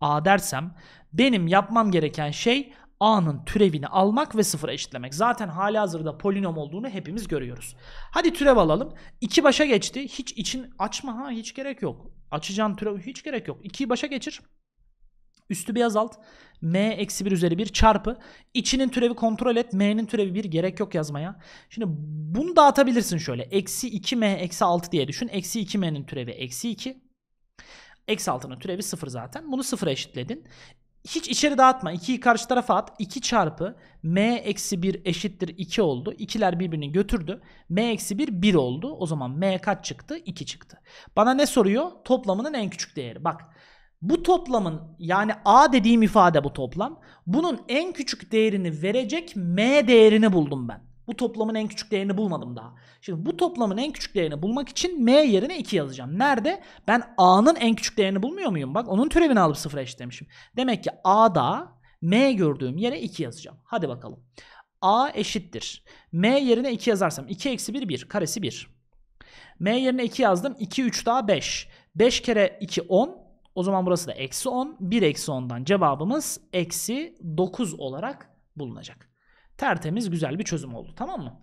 A dersem benim yapmam gereken şey A'nın türevini almak ve sıfıra eşitlemek. Zaten hali hazırda polinom olduğunu hepimiz görüyoruz. Hadi türev alalım. 2 başa geçti. Hiç için açma ha hiç gerek yok. Açacağın türev hiç gerek yok. 2'yi başa geçir. Üstü bir azalt. M eksi 1 üzeri 1 çarpı. içinin türevi kontrol et. M'nin türevi 1 gerek yok yazmaya. Şimdi bunu dağıtabilirsin şöyle. Eksi 2M eksi 6 diye düşün. Eksi 2M'nin türevi eksi 2. Eksi 6'nın türevi 0 zaten. Bunu 0'a eşitledin. Hiç içeri dağıtma. 2'yi karşı tarafa at. 2 çarpı m eksi 1 eşittir 2 oldu. İkiler birbirini götürdü. m eksi 1 1 oldu. O zaman m kaç çıktı? 2 çıktı. Bana ne soruyor? Toplamının en küçük değeri. Bak bu toplamın yani A dediğim ifade bu toplam. Bunun en küçük değerini verecek M değerini buldum ben. Bu toplamın en küçük değerini bulmadım daha. Şimdi bu toplamın en küçük değerini bulmak için M yerine 2 yazacağım. Nerede? Ben A'nın en küçük değerini bulmuyor muyum? Bak onun türevini alıp sıfıra eşitlemişim. Demek ki A'da M gördüğüm yere 2 yazacağım. Hadi bakalım. A eşittir. M yerine 2 yazarsam 2 eksi 1 1 karesi 1. M yerine 2 yazdım. 2 3 daha 5. 5 kere 2 10. O zaman burası da eksi 10. 1 eksi 10'dan cevabımız eksi 9 olarak bulunacak. Tertemiz güzel bir çözüm oldu tamam mı?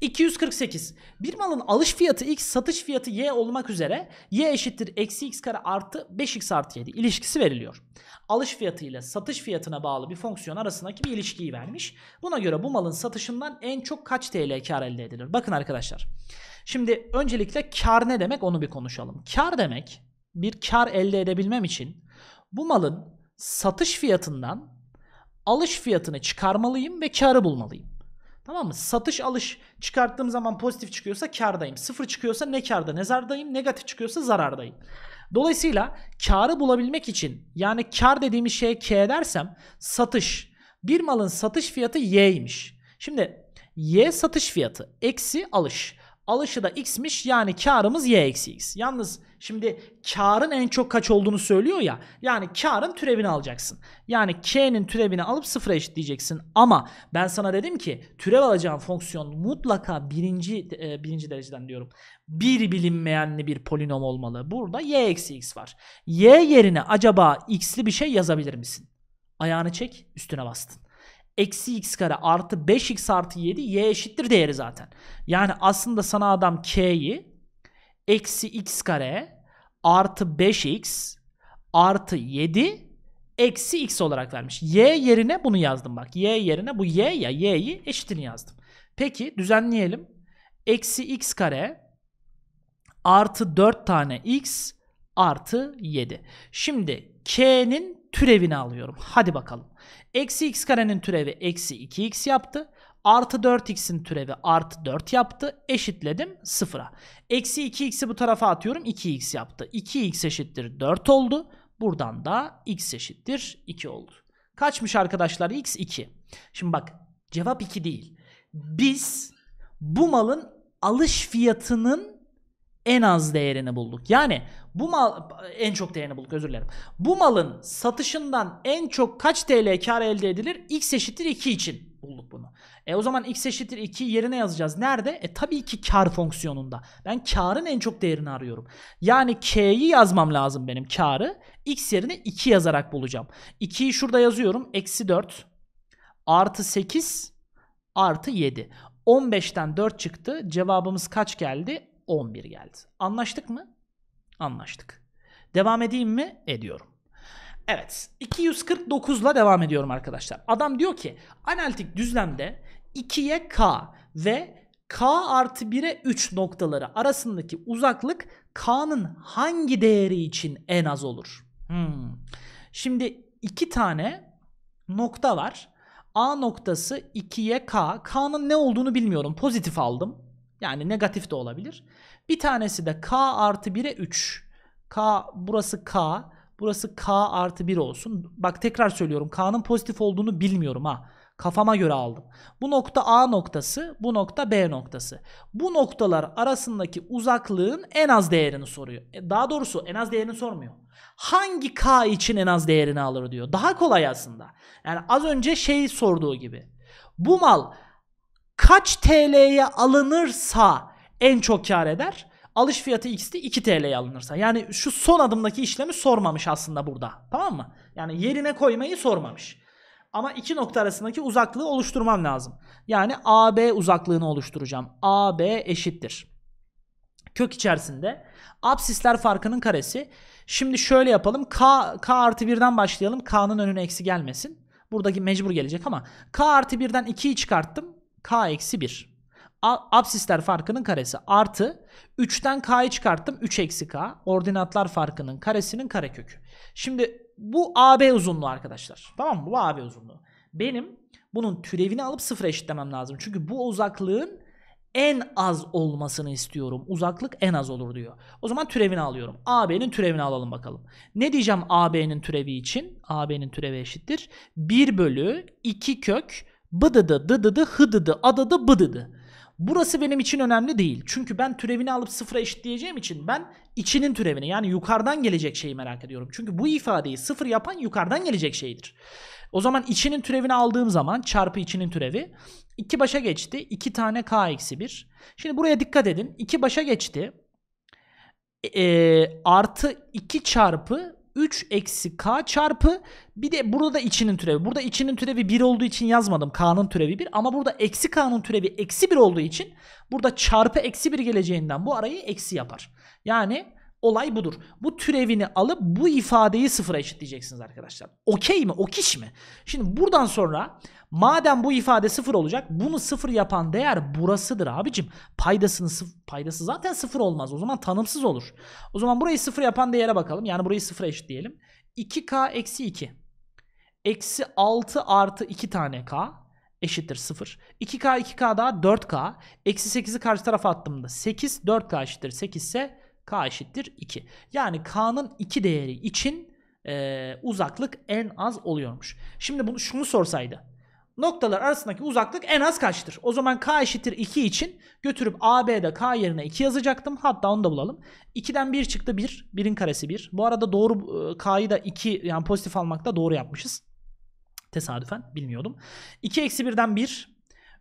248. Bir malın alış fiyatı x, satış fiyatı y olmak üzere y eşittir eksi x kare artı 5x artı 7 ilişkisi veriliyor. Alış fiyatı ile satış fiyatına bağlı bir fonksiyon arasındaki bir ilişkiyi vermiş. Buna göre bu malın satışından en çok kaç TL kar elde edilir? Bakın arkadaşlar. Şimdi öncelikle kar ne demek onu bir konuşalım. Kar demek bir kar elde edebilmem için bu malın satış fiyatından alış fiyatını çıkarmalıyım ve karı bulmalıyım. Tamam mı? Satış alış çıkarttığım zaman pozitif çıkıyorsa kardayım. Sıfır çıkıyorsa ne karda ne zardayım. Negatif çıkıyorsa zarardayım. Dolayısıyla karı bulabilmek için yani kar dediğimiz şeye K dersem satış. Bir malın satış fiyatı Y'ymiş. Şimdi Y satış fiyatı eksi alış. Alışı da X'miş yani karımız Y eksi X. Yalnız Şimdi karın en çok kaç olduğunu söylüyor ya. Yani karın türevini alacaksın. Yani k'nin türevini alıp sıfıra eşitleyeceksin. Ama ben sana dedim ki türev alacağın fonksiyon mutlaka birinci, e, birinci dereceden diyorum. Bir bilinmeyenli bir polinom olmalı. Burada y eksi x var. Y yerine acaba x'li bir şey yazabilir misin? Ayağını çek üstüne bastın eksi x kare artı 5x artı 7 y eşittir değeri zaten. Yani aslında sana adam k'yi eksi x kare artı 5x artı 7 eksi x olarak vermiş. Y yerine bunu yazdım bak. Y yerine bu y ya y'yi eşitini yazdım. Peki düzenleyelim. Eksi x kare artı 4 tane x artı 7. Şimdi k'nin türevini alıyorum. Hadi bakalım. Eksi x karenin türevi eksi 2x yaptı. Artı 4x'in türevi artı 4 yaptı. Eşitledim 0'a. Eksi 2x'i bu tarafa atıyorum 2x yaptı. 2x eşittir 4 oldu. Buradan da x eşittir 2 oldu. Kaçmış arkadaşlar x 2. Şimdi bak cevap 2 değil. Biz bu malın alış fiyatının en az değerini bulduk. Yani bu mal en çok değerini bulduk özür dilerim. Bu malın satışından en çok kaç TL kar elde edilir? X eşittir 2 için bulduk bunu. E o zaman x eşittir 2 yerine yazacağız. Nerede? E tabii ki kar fonksiyonunda. Ben karın en çok değerini arıyorum. Yani k'yi yazmam lazım benim karı. x yerine 2 yazarak bulacağım. 2'yi şurada yazıyorum. Eksi 4 artı 8 artı 7. 15'ten 4 çıktı. Cevabımız kaç geldi? 11 geldi. Anlaştık mı? Anlaştık. Devam edeyim mi? Ediyorum. Evet 249 ile devam ediyorum arkadaşlar. Adam diyor ki analitik düzlemde 2'ye k ve k artı 1'e 3 noktaları arasındaki uzaklık k'nın hangi değeri için en az olur? Hmm. Şimdi iki tane nokta var. A noktası 2'ye k. K'nın ne olduğunu bilmiyorum. Pozitif aldım. Yani negatif de olabilir. Bir tanesi de k artı 1'e 3. K burası k. Burası k artı 1 olsun. Bak tekrar söylüyorum k'nın pozitif olduğunu bilmiyorum ha. Kafama göre aldım. Bu nokta A noktası, bu nokta B noktası. Bu noktalar arasındaki uzaklığın en az değerini soruyor. E, daha doğrusu en az değerini sormuyor. Hangi K için en az değerini alır diyor. Daha kolay aslında. Yani az önce şey sorduğu gibi. Bu mal kaç TL'ye alınırsa en çok kar eder? Alış fiyatı x'ti 2 TL'ye alınırsa. Yani şu son adımdaki işlemi sormamış aslında burada. Tamam mı? Yani yerine koymayı sormamış. Ama iki nokta arasındaki uzaklığı oluşturmam lazım. Yani AB uzaklığını oluşturacağım. AB eşittir. Kök içerisinde absisler farkının karesi. Şimdi şöyle yapalım. K, K artı 1'den başlayalım. K'nın önüne eksi gelmesin. Buradaki mecbur gelecek ama K artı 1'den 2'yi çıkarttım. K eksi 1 absisler farkının karesi artı 3'ten k'yı çıkarttım 3 eksi k ordinatlar farkının karesinin karekökü. Şimdi bu AB uzunluğu arkadaşlar. Tamam mı? Bu AB uzunluğu. Benim bunun türevini alıp sıfır eşitlemem lazım. Çünkü bu uzaklığın en az olmasını istiyorum. Uzaklık en az olur diyor. O zaman türevini alıyorum. AB'nin türevini alalım bakalım. Ne diyeceğim AB'nin türevi için? AB'nin türevi eşittir. 1 bölü 2 kök bıdıdı dıdıdı hıdıdı adıdı, bıdıdı. Burası benim için önemli değil. Çünkü ben türevini alıp sıfıra eşitleyeceğim için ben içinin türevini yani yukarıdan gelecek şeyi merak ediyorum. Çünkü bu ifadeyi sıfır yapan yukarıdan gelecek şeydir. O zaman içinin türevini aldığım zaman çarpı içinin türevi 2 başa geçti. 2 tane k eksi 1. Şimdi buraya dikkat edin. 2 başa geçti. E, e artı 2 çarpı 3 eksi k çarpı bir de burada da içinin türevi. Burada içinin türevi 1 olduğu için yazmadım. K'nın türevi 1 ama burada eksi k'nın türevi eksi 1 olduğu için burada çarpı eksi 1 geleceğinden bu arayı eksi yapar. Yani Olay budur. Bu türevini alıp bu ifadeyi sıfıra eşitleyeceksiniz arkadaşlar. Okey mi? Okiş mi? Şimdi buradan sonra madem bu ifade sıfır olacak bunu sıfır yapan değer burasıdır abicim. Paydasını sıfır, paydası zaten sıfır olmaz. O zaman tanımsız olur. O zaman burayı sıfır yapan değere bakalım. Yani burayı sıfıra eşitleyelim. 2k eksi 2. Eksi 6 artı 2 tane k eşittir 0. 2K 2K daha 4K. Eksi 8'i karşı tarafa attığımda 8 4K eşittir 8 ise k eşittir 2. Yani k'nın 2 değeri için e, uzaklık en az oluyormuş. Şimdi bunu şunu sorsaydı. Noktalar arasındaki uzaklık en az kaçtır? O zaman k eşittir 2 için götürüp AB'de k yerine 2 yazacaktım. Hatta onu da bulalım. 2'den 1 çıktı 1. 1'in karesi 1. Bu arada doğru e, k'yı da 2 yani pozitif almakta doğru yapmışız. Tesadüfen bilmiyordum. 2 eksi 1'den 1.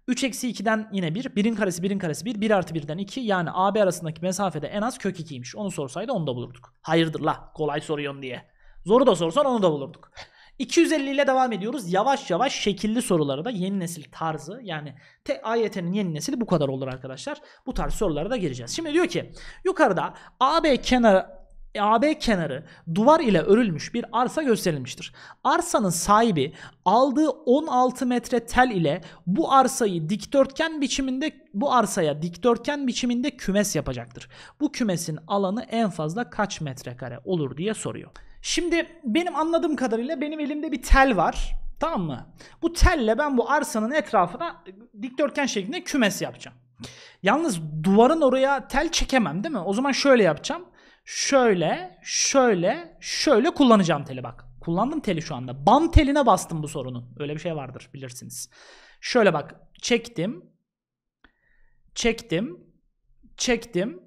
3 eksi 2'den yine 1. 1'in karesi 1'in karesi 1. 1 artı 1'den 2. Yani AB arasındaki mesafede en az kök 2'ymiş. Onu sorsaydı onu da bulurduk. Hayırdır la kolay soruyorsun diye. Zoru da sorsan onu da bulurduk. 250 ile devam ediyoruz. Yavaş yavaş şekilli soruları da yeni nesil tarzı yani te AYT'nin yeni nesili bu kadar olur arkadaşlar. Bu tarz sorulara da gireceğiz. Şimdi diyor ki yukarıda AB kenar e, AB kenarı duvar ile örülmüş bir arsa gösterilmiştir. Arsanın sahibi aldığı 16 metre tel ile bu arsayı dikdörtgen biçiminde bu arsaya dikdörtgen biçiminde kümes yapacaktır. Bu kümesin alanı en fazla kaç metrekare olur diye soruyor. Şimdi benim anladığım kadarıyla benim elimde bir tel var. Tamam mı? Bu telle ben bu arsanın etrafına dikdörtgen şeklinde kümes yapacağım. Yalnız duvarın oraya tel çekemem değil mi? O zaman şöyle yapacağım şöyle, şöyle, şöyle kullanacağım teli bak. Kullandım teli şu anda. Bam teline bastım bu sorunun. Öyle bir şey vardır bilirsiniz. Şöyle bak. Çektim. Çektim. Çektim.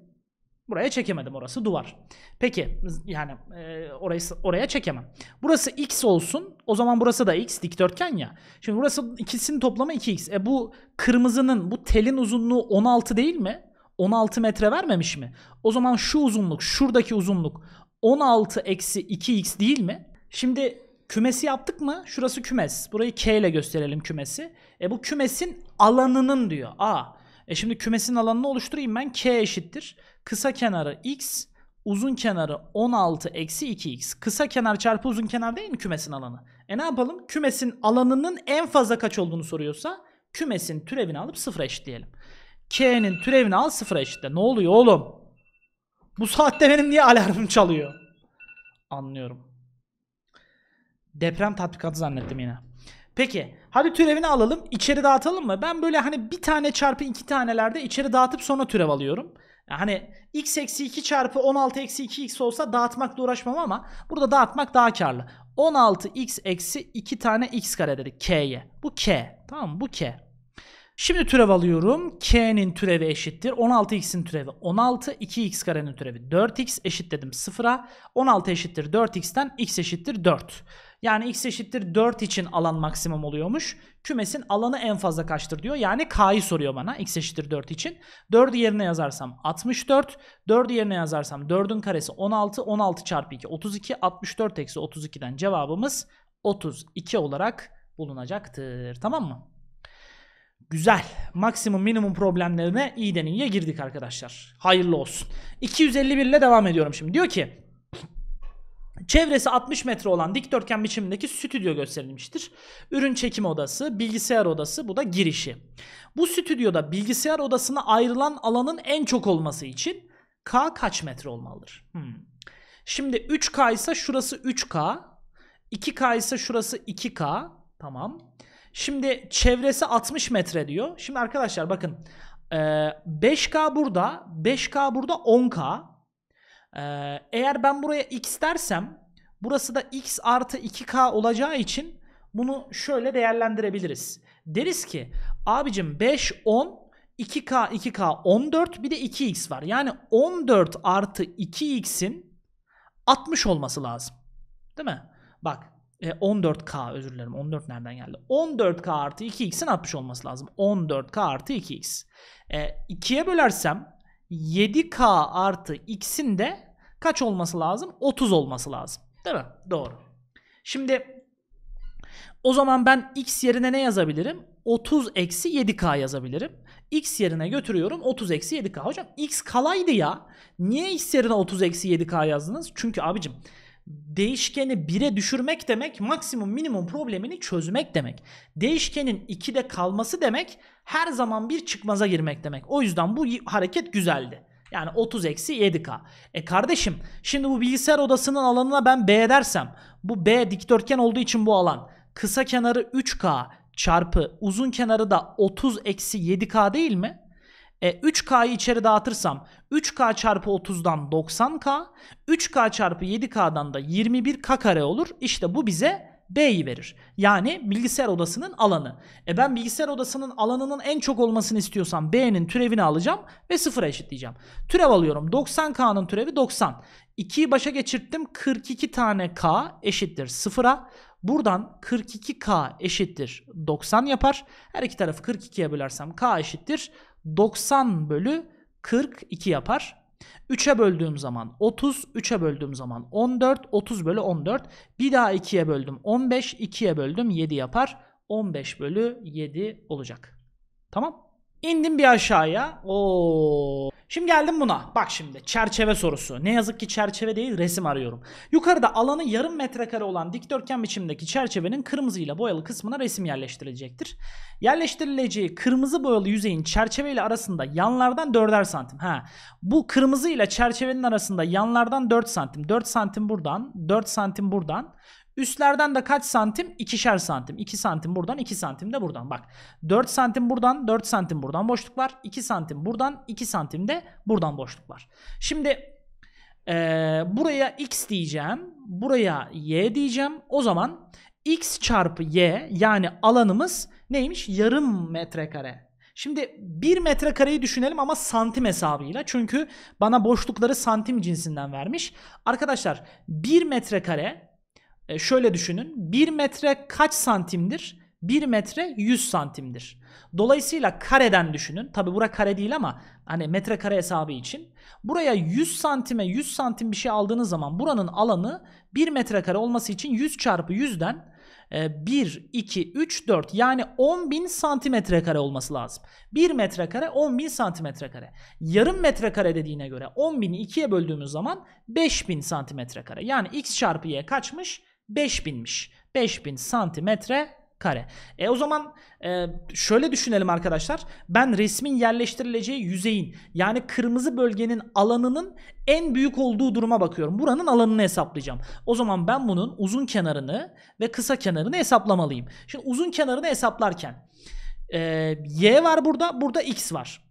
Buraya çekemedim orası duvar. Peki yani e, orayı oraya çekemem. Burası x olsun. O zaman burası da x dikdörtgen ya. Şimdi burası ikisinin toplamı 2x. E bu kırmızının bu telin uzunluğu 16 değil mi? 16 metre vermemiş mi? O zaman şu uzunluk, şuradaki uzunluk 16 eksi 2x değil mi? Şimdi kümesi yaptık mı? Şurası kümes. Burayı k ile gösterelim kümesi. E bu kümesin alanının diyor. A. E şimdi kümesin alanını oluşturayım ben. K eşittir. Kısa kenarı x, uzun kenarı 16 eksi 2x. Kısa kenar çarpı uzun kenar değil mi kümesin alanı? E ne yapalım? Kümesin alanının en fazla kaç olduğunu soruyorsa kümesin türevini alıp sıfıra eşitleyelim. K'nin türevini al sıfıra eşitle. Ne oluyor oğlum? Bu saatte benim niye alarmım çalıyor? Anlıyorum. Deprem tatbikatı zannettim yine. Peki hadi türevini alalım içeri dağıtalım mı? Ben böyle hani bir tane çarpı iki tanelerde içeri dağıtıp sonra türev alıyorum. Hani x eksi 2 çarpı 16 eksi 2 x olsa dağıtmakla uğraşmam ama burada dağıtmak daha karlı. 16 x eksi 2 tane x kare dedik k'ye. Bu k tamam mı? Bu k. Şimdi türev alıyorum. K'nin türevi eşittir. 16x'in türevi 16. 2x karenin türevi 4x eşit dedim 0'a. 16 eşittir 4x'ten x eşittir 4. Yani x eşittir 4 için alan maksimum oluyormuş. Kümesin alanı en fazla kaçtır diyor. Yani k'yı soruyor bana x eşittir 4 için. 4'ü yerine yazarsam 64. 4'ü yerine yazarsam 4'ün karesi 16. 16 çarpı 2 32. 64 eksi 32'den cevabımız 32 olarak bulunacaktır. Tamam mı? Güzel. Maksimum minimum problemlerine iyi deniye girdik arkadaşlar. Hayırlı olsun. 251 ile devam ediyorum şimdi. Diyor ki Çevresi 60 metre olan dikdörtgen biçimindeki stüdyo gösterilmiştir. Ürün çekim odası, bilgisayar odası bu da girişi. Bu stüdyoda bilgisayar odasına ayrılan alanın en çok olması için K kaç metre olmalıdır? Hmm. Şimdi 3K ise şurası 3K, 2K ise şurası 2K. Tamam. Şimdi çevresi 60 metre diyor. Şimdi arkadaşlar bakın 5K e, burada, 5K burada 10K. E, eğer ben buraya X dersem burası da X artı 2K olacağı için bunu şöyle değerlendirebiliriz. Deriz ki abicim 5, 10, 2K, 2K 14 bir de 2X var. Yani 14 artı 2X'in 60 olması lazım. Değil mi? Bak e, 14K özür dilerim. 14 nereden geldi? 14K artı 2X'in 60 olması lazım. 14K artı 2X. E, 2'ye bölersem 7K artı X'in de kaç olması lazım? 30 olması lazım. Değil mi? Doğru. Şimdi o zaman ben X yerine ne yazabilirim? 30 eksi 7K yazabilirim. X yerine götürüyorum 30 eksi 7K. Hocam X kalaydı ya. Niye X yerine 30 eksi 7K yazdınız? Çünkü abicim değişkeni bire düşürmek demek maksimum minimum problemini çözmek demek. Değişkenin 2'de kalması demek her zaman bir çıkmaza girmek demek. O yüzden bu hareket güzeldi. Yani 30 eksi 7K. E kardeşim şimdi bu bilgisayar odasının alanına ben B dersem bu B dikdörtgen olduğu için bu alan kısa kenarı 3K çarpı uzun kenarı da 30 eksi 7K değil mi? E, 3K'yı içeri dağıtırsam 3K çarpı 30'dan 90K, 3K çarpı 7K'dan da 21K kare olur. İşte bu bize B'yi verir. Yani bilgisayar odasının alanı. E ben bilgisayar odasının alanının en çok olmasını istiyorsam B'nin türevini alacağım ve sıfıra eşitleyeceğim. Türev alıyorum. 90K'nın türevi 90. 2'yi başa geçirttim. 42 tane K eşittir sıfıra. Buradan 42K eşittir 90 yapar. Her iki tarafı 42'ye bölersem K eşittir 90 bölü 42 yapar. 3'e böldüğüm zaman 30, 3'e böldüğüm zaman 14, 30 bölü 14. Bir daha 2'ye böldüm 15, 2'ye böldüm 7 yapar. 15 bölü 7 olacak. Tamam. İndim bir aşağıya. Oo. Şimdi geldim buna. Bak şimdi çerçeve sorusu. Ne yazık ki çerçeve değil resim arıyorum. Yukarıda alanı yarım metrekare olan dikdörtgen biçimindeki çerçevenin kırmızıyla boyalı kısmına resim yerleştirilecektir. Yerleştirileceği kırmızı boyalı yüzeyin çerçeve ile arasında yanlardan 4'er santim. Ha, bu kırmızı ile çerçevenin arasında yanlardan 4 santim. 4 santim buradan, 4 santim buradan. Üstlerden de kaç santim? İkişer santim. 2 santim buradan, 2 santim de buradan. Bak 4 santim buradan, 4 santim buradan boşluk var. 2 santim buradan, 2 santim de buradan boşluk var. Şimdi e, buraya x diyeceğim. Buraya y diyeceğim. O zaman x çarpı y yani alanımız neymiş? Yarım metrekare. Şimdi 1 metrekareyi düşünelim ama santim hesabıyla. Çünkü bana boşlukları santim cinsinden vermiş. Arkadaşlar 1 metrekare e şöyle düşünün. 1 metre kaç santimdir? 1 metre 100 santimdir. Dolayısıyla kareden düşünün. Tabi bura kare değil ama hani metre kare hesabı için. Buraya 100 santime 100 santim bir şey aldığınız zaman buranın alanı 1 kare olması için 100 çarpı 100'den 1, 2, 3, 4 yani 10.000 santimetre kare olması lazım. 1 kare 10.000 santimetre kare. Yarım metre kare dediğine göre 10.000'i 2'ye böldüğümüz zaman 5.000 santimetre kare. Yani x çarpı y kaçmış? 5000'miş. 5000 santimetre kare. E o zaman e, şöyle düşünelim arkadaşlar. Ben resmin yerleştirileceği yüzeyin yani kırmızı bölgenin alanının en büyük olduğu duruma bakıyorum. Buranın alanını hesaplayacağım. O zaman ben bunun uzun kenarını ve kısa kenarını hesaplamalıyım. Şimdi uzun kenarını hesaplarken e, y var burada, burada x var.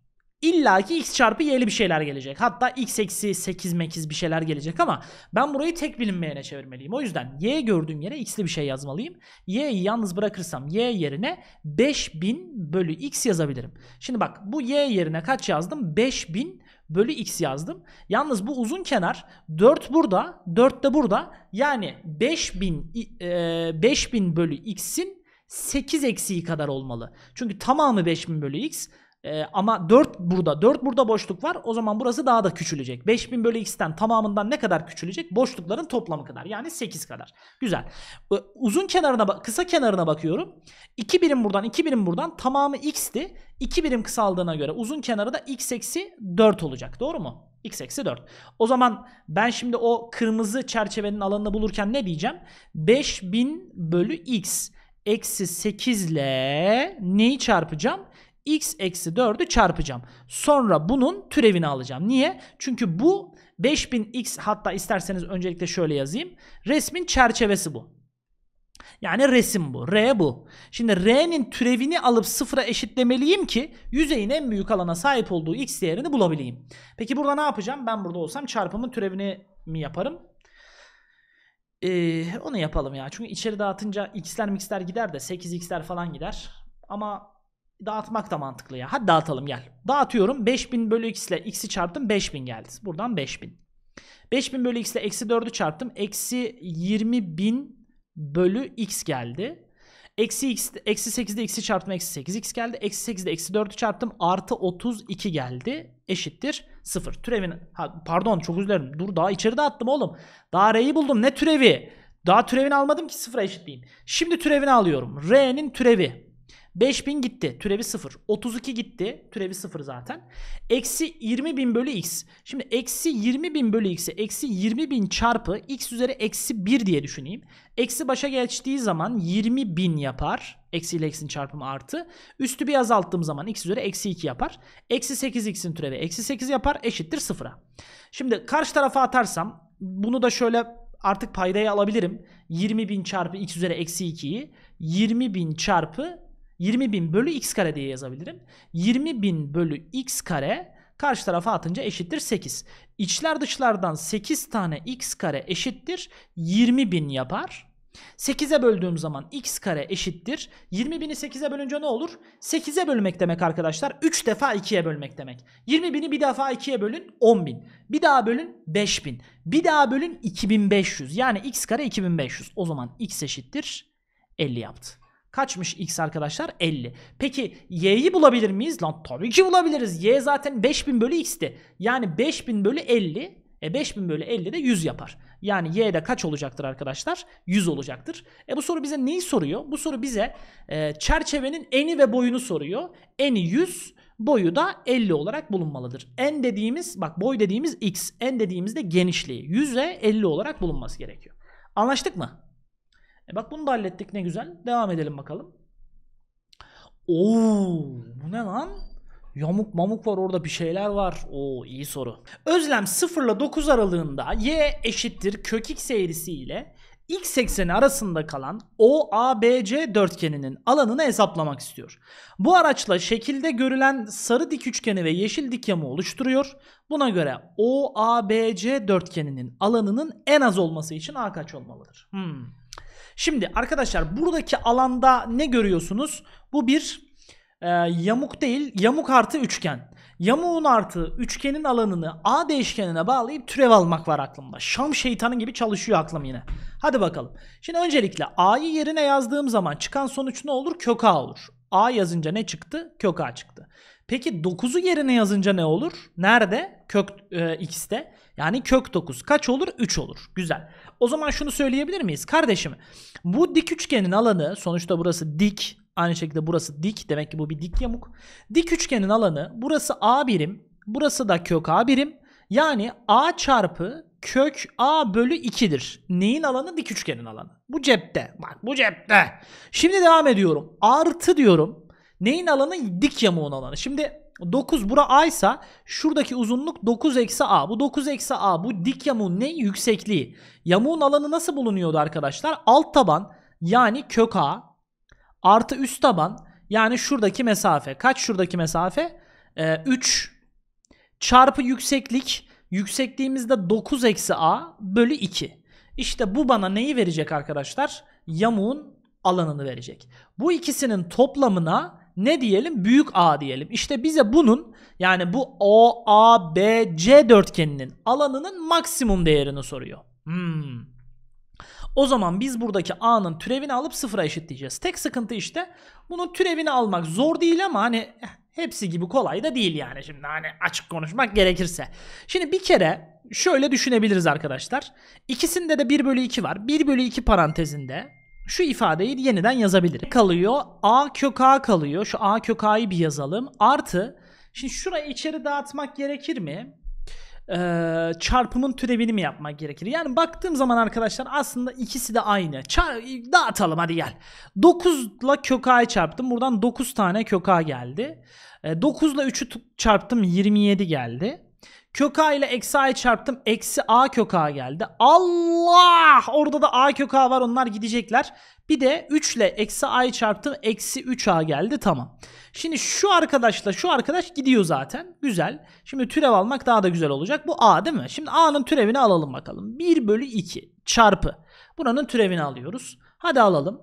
İlla ki x çarpı y'li bir şeyler gelecek. Hatta x eksi 8 mekiz bir şeyler gelecek ama ben burayı tek bilinmeyene çevirmeliyim. O yüzden y gördüğüm yere x'li bir şey yazmalıyım. y'yi yalnız bırakırsam y yerine 5000 bölü x yazabilirim. Şimdi bak bu y yerine kaç yazdım? 5000 bölü x yazdım. Yalnız bu uzun kenar 4 burada 4 de burada. Yani 5000, e, 5000 bölü x'in 8 eksiği kadar olmalı. Çünkü tamamı 5000 bölü x. Ee, ama 4 burada. 4 burada boşluk var. O zaman burası daha da küçülecek. 5000 bölü x'ten tamamından ne kadar küçülecek? Boşlukların toplamı kadar. Yani 8 kadar. Güzel. Ee, uzun kenarına, kısa kenarına bakıyorum. 2 birim buradan, 2 birim buradan. Tamamı x'ti. 2 birim kısaldığına göre uzun kenarı da x eksi 4 olacak. Doğru mu? x eksi 4. O zaman ben şimdi o kırmızı çerçevenin alanını bulurken ne diyeceğim? 5000 bölü x eksi 8 ile neyi çarpacağım? x eksi 4'ü çarpacağım. Sonra bunun türevini alacağım. Niye? Çünkü bu 5000x hatta isterseniz öncelikle şöyle yazayım. Resmin çerçevesi bu. Yani resim bu. R bu. Şimdi R'nin türevini alıp sıfıra eşitlemeliyim ki yüzeyin en büyük alana sahip olduğu x değerini bulabileyim. Peki burada ne yapacağım? Ben burada olsam çarpımın türevini mi yaparım? Ee, onu yapalım ya. Çünkü içeri dağıtınca x'ler mix'ler gider de 8x'ler falan gider. Ama dağıtmak da mantıklı ya. Hadi dağıtalım gel. Dağıtıyorum. 5000 bölü x ile x'i çarptım. 5000 geldi. Buradan 5000. 5000 bölü x ile eksi 4'ü çarptım. Eksi 20.000 bölü x geldi. Eksi, x, eksi 8'de x'i çarptım. Eksi 8x geldi. Eksi 8'de eksi 4'ü çarptım. Artı 32 geldi. Eşittir 0. Türevin ha, pardon çok özür Dur daha içeri attım oğlum. Daha r'yi buldum. Ne türevi? Daha türevini almadım ki sıfıra eşitleyeyim. Şimdi türevini alıyorum. R'nin türevi. 5000 gitti. Türevi 0. 32 gitti. Türevi 0 zaten. Eksi 20.000 bölü x. Şimdi eksi 20.000 bölü x'e eksi 20.000 çarpı x üzeri eksi 1 diye düşüneyim. Eksi başa geçtiği zaman 20.000 yapar. Eksi ile x'in çarpımı artı. Üstü bir azalttığım zaman x üzeri eksi 2 yapar. Eksi 8x'in türevi eksi 8 yapar. Eşittir 0'a. Şimdi karşı tarafa atarsam bunu da şöyle artık paydayı alabilirim. 20.000 çarpı x üzeri eksi 2'yi 20.000 çarpı 20.000 bölü x kare diye yazabilirim. 20.000 bölü x kare karşı tarafa atınca eşittir 8. İçler dışlardan 8 tane x kare eşittir 20.000 yapar. 8'e böldüğüm zaman x kare eşittir. 20.000'i 8'e bölünce ne olur? 8'e bölmek demek arkadaşlar 3 defa 2'ye bölmek demek. 20.000'i bir defa 2'ye bölün 10.000. Bir daha bölün 5.000. Bir daha bölün 2500. Yani x kare 2500. O zaman x eşittir 50 yaptı. Kaçmış x arkadaşlar? 50. Peki y'yi bulabilir miyiz? Lan tabii ki bulabiliriz. y zaten 5000 bölü x'ti. Yani 5000 bölü 50 e 5000 bölü 50 de 100 yapar. Yani y de kaç olacaktır arkadaşlar? 100 olacaktır. E bu soru bize neyi soruyor? Bu soru bize e, çerçevenin eni ve boyunu soruyor. Eni 100, boyu da 50 olarak bulunmalıdır. En dediğimiz, bak boy dediğimiz x, en dediğimiz de genişliği. ve 50 olarak bulunması gerekiyor. Anlaştık mı? E bak bunu da hallettik ne güzel. Devam edelim bakalım. Oo, bu ne lan? Yamuk mamuk var orada bir şeyler var. Oo iyi soru. Özlem 0 ile 9 aralığında y eşittir kök x eğrisi ile x ekseni arasında kalan OABC dörtgeninin alanını hesaplamak istiyor. Bu araçla şekilde görülen sarı dik üçgeni ve yeşil dik yamı oluşturuyor. Buna göre OABC dörtgeninin alanının en az olması için A kaç olmalıdır? Hmm. Şimdi arkadaşlar buradaki alanda ne görüyorsunuz? Bu bir e, yamuk değil yamuk artı üçgen. Yamuğun artı üçgenin alanını A değişkenine bağlayıp türev almak var aklımda. Şam şeytanı gibi çalışıyor aklım yine. Hadi bakalım. Şimdi öncelikle A'yı yerine yazdığım zaman çıkan sonuç ne olur? Kök A olur. A yazınca ne çıktı? Kök A çıktı. Peki 9'u yerine yazınca ne olur? Nerede? Kök e, x'te. Yani kök 9 kaç olur? 3 olur. Güzel. O zaman şunu söyleyebilir miyiz? Kardeşim bu dik üçgenin alanı sonuçta burası dik. Aynı şekilde burası dik. Demek ki bu bir dik yamuk. Dik üçgenin alanı burası A birim. Burası da kök A birim. Yani A çarpı kök A bölü 2'dir. Neyin alanı? Dik üçgenin alanı. Bu cepte. Bak bu cepte. Şimdi devam ediyorum. Artı diyorum. Neyin alanı? Dik yamuğun alanı. Şimdi 9 bura a ise şuradaki uzunluk 9 eksi a. Bu 9 eksi a bu dik yamuğun ne? Yüksekliği. Yamuğun alanı nasıl bulunuyordu arkadaşlar? Alt taban yani kök a artı üst taban yani şuradaki mesafe. Kaç şuradaki mesafe? Ee, 3 çarpı yükseklik. Yüksekliğimizde 9 eksi a bölü 2. İşte bu bana neyi verecek arkadaşlar? Yamuğun alanını verecek. Bu ikisinin toplamına ne diyelim? Büyük A diyelim. İşte bize bunun yani bu O, A, B, C dörtgeninin alanının maksimum değerini soruyor. Hmm. O zaman biz buradaki A'nın türevini alıp sıfıra eşitleyeceğiz. Tek sıkıntı işte bunun türevini almak zor değil ama hani hepsi gibi kolay da değil yani şimdi hani açık konuşmak gerekirse. Şimdi bir kere şöyle düşünebiliriz arkadaşlar. İkisinde de 1 bölü 2 var. 1 bölü 2 parantezinde şu ifadeyi yeniden yazabilirim. Kalıyor. A kök A kalıyor. Şu A kök A'yı bir yazalım. Artı. Şimdi şurayı içeri dağıtmak gerekir mi? ee, çarpımın türevini mi yapmak gerekir? Yani baktığım zaman arkadaşlar aslında ikisi de aynı. Çar dağıtalım hadi gel. 9 ile kök a'yı çarptım. Buradan 9 tane kök a geldi. E, ee, 9 ile 3'ü çarptım 27 geldi. Kök A ile eksi A'yı çarptım. Eksi A kök A geldi. Allah! Orada da A kök A var. Onlar gidecekler. Bir de 3 ile eksi A'yı çarptım. Eksi 3 A geldi. Tamam. Şimdi şu arkadaşla şu arkadaş gidiyor zaten. Güzel. Şimdi türev almak daha da güzel olacak. Bu A değil mi? Şimdi A'nın türevini alalım bakalım. 1 bölü 2 çarpı. Buranın türevini alıyoruz. Hadi alalım.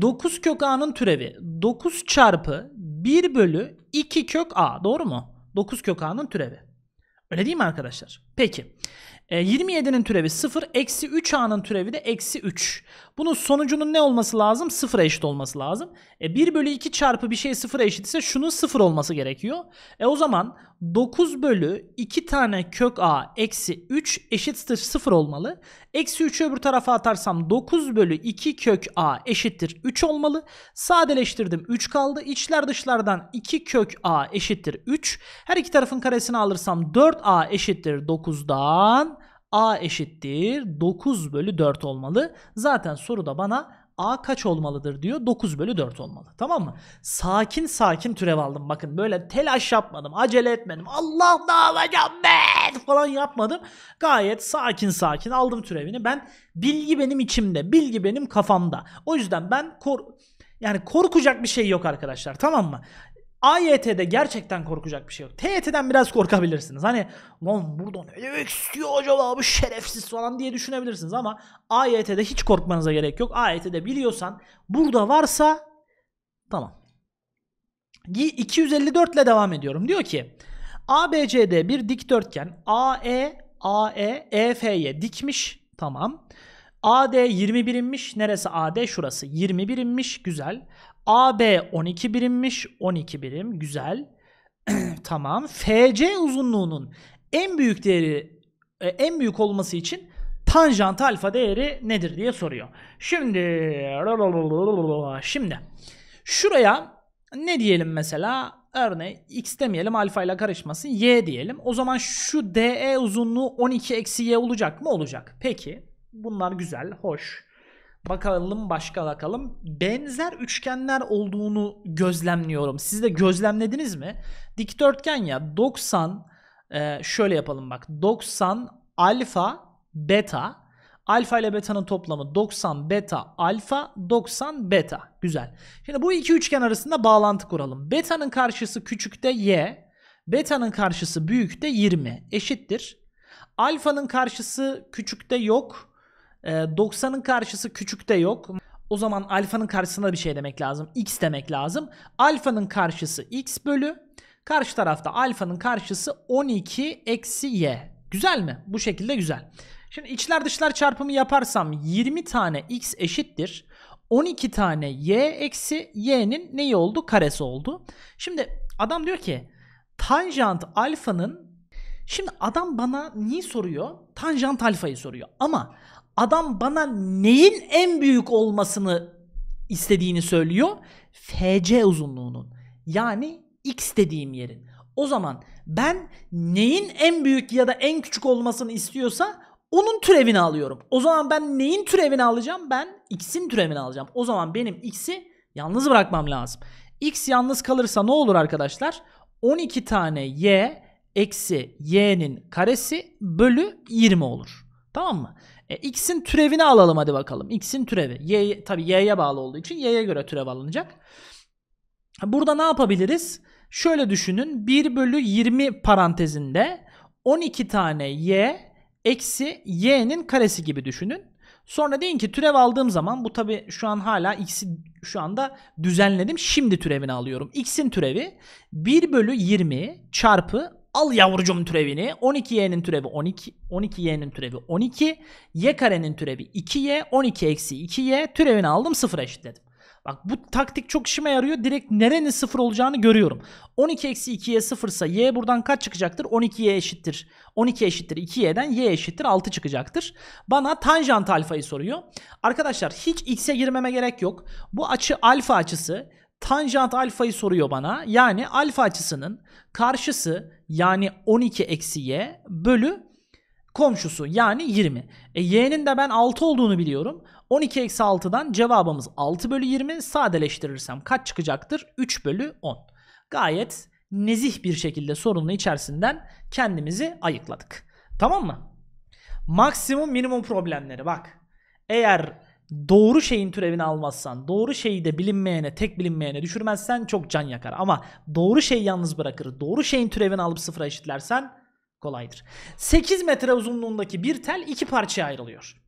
9 kök A'nın türevi. 9 çarpı 1 bölü 2 kök A. Doğru mu? 9 kök A'nın türevi. Öyle değil mi arkadaşlar? Peki. E, 27'nin türevi 0, eksi 3a'nın türevi de eksi 3. Bunun sonucunun ne olması lazım? 0'a eşit olması lazım. E, 1 bölü 2 çarpı bir şey 0'a eşit ise şunun 0 olması gerekiyor. E o zaman 9 bölü 2 tane kök a eksi 3 eşittir 0 olmalı. Eksi 3'ü öbür tarafa atarsam 9 bölü 2 kök a eşittir 3 olmalı. Sadeleştirdim 3 kaldı. İçler dışlardan 2 kök a eşittir 3. Her iki tarafın karesini alırsam 4a eşittir 9'dan a eşittir 9 bölü 4 olmalı. Zaten soruda bana A kaç olmalıdır diyor? 9 bölü 4 olmalı. Tamam mı? Sakin sakin türev aldım. Bakın böyle telaş yapmadım. Acele etmedim. Allah ne yapacağım ben falan yapmadım. Gayet sakin sakin aldım türevini. Ben bilgi benim içimde. Bilgi benim kafamda. O yüzden ben kor yani korkacak bir şey yok arkadaşlar. Tamam mı? AYT'de gerçekten korkacak bir şey yok. TYT'den biraz korkabilirsiniz. Hani lan burada ne demek istiyor acaba bu şerefsiz falan diye düşünebilirsiniz ama AYT'de hiç korkmanıza gerek yok. AYT'de biliyorsan burada varsa tamam. 254 ile devam ediyorum. Diyor ki ABCD bir dikdörtgen AE AE EF'ye dikmiş. Tamam. AD 21 inmiş. Neresi AD? Şurası 21 inmiş. Güzel. AB 12 birimmiş. 12 birim. Güzel. tamam. FC uzunluğunun en büyük değeri e, en büyük olması için tanjant alfa değeri nedir diye soruyor. Şimdi şimdi şuraya ne diyelim mesela örneğin x demeyelim alfa ile karışmasın y diyelim. O zaman şu DE uzunluğu 12 eksi y olacak mı? Olacak. Peki bunlar güzel, hoş. Bakalım başka bakalım. Benzer üçgenler olduğunu gözlemliyorum. Siz de gözlemlediniz mi? Dikdörtgen ya 90 e, şöyle yapalım bak. 90 alfa beta Alfa ile beta'nın toplamı 90 beta alfa 90 beta. Güzel. Şimdi bu iki üçgen arasında bağlantı kuralım. Beta'nın karşısı küçükte y. Beta'nın karşısı büyükte 20. Eşittir. Alfa'nın karşısı küçükte yok. E, ee, 90'ın karşısı küçük de yok. O zaman alfanın karşısına bir şey demek lazım. X demek lazım. Alfanın karşısı X bölü. Karşı tarafta alfanın karşısı 12 eksi Y. Güzel mi? Bu şekilde güzel. Şimdi içler dışlar çarpımı yaparsam 20 tane X eşittir. 12 tane y eksi y'nin neyi oldu? Karesi oldu. Şimdi adam diyor ki tanjant alfanın şimdi adam bana niye soruyor? Tanjant alfayı soruyor. Ama adam bana neyin en büyük olmasını istediğini söylüyor. FC uzunluğunun. Yani x dediğim yerin. O zaman ben neyin en büyük ya da en küçük olmasını istiyorsa onun türevini alıyorum. O zaman ben neyin türevini alacağım? Ben x'in türevini alacağım. O zaman benim x'i yalnız bırakmam lazım. x yalnız kalırsa ne olur arkadaşlar? 12 tane y eksi y'nin karesi bölü 20 olur. Tamam mı? E, x'in türevini alalım hadi bakalım. X'in türevi. Y, tabi y'ye bağlı olduğu için y'ye göre türev alınacak. Burada ne yapabiliriz? Şöyle düşünün. 1 bölü 20 parantezinde 12 tane y eksi y'nin karesi gibi düşünün. Sonra deyin ki türev aldığım zaman bu tabi şu an hala x'i şu anda düzenledim. Şimdi türevini alıyorum. x'in türevi 1 bölü 20 çarpı Al yavrucum türevini. 12y'nin türevi 12. 12y'nin türevi 12. y karenin türevi 2y. 12 eksi 2y. Türevini aldım sıfıra eşitledim. Bak bu taktik çok işime yarıyor. Direkt nerenin sıfır olacağını görüyorum. 12 eksi 2'ye sıfırsa y buradan kaç çıkacaktır? 12 y eşittir. 12 eşittir 2y'den y eşittir 6 çıkacaktır. Bana tanjant alfayı soruyor. Arkadaşlar hiç x'e girmeme gerek yok. Bu açı alfa açısı tanjant alfayı soruyor bana. Yani alfa açısının karşısı yani 12 eksi y bölü komşusu yani 20. E, y'nin de ben 6 olduğunu biliyorum. 12 eksi 6'dan cevabımız 6 bölü 20. Sadeleştirirsem kaç çıkacaktır? 3 bölü 10. Gayet nezih bir şekilde sorunun içerisinden kendimizi ayıkladık. Tamam mı? Maksimum minimum problemleri bak. Eğer doğru şeyin türevini almazsan, doğru şeyi de bilinmeyene, tek bilinmeyene düşürmezsen çok can yakar. Ama doğru şeyi yalnız bırakır, doğru şeyin türevini alıp sıfıra eşitlersen kolaydır. 8 metre uzunluğundaki bir tel iki parçaya ayrılıyor.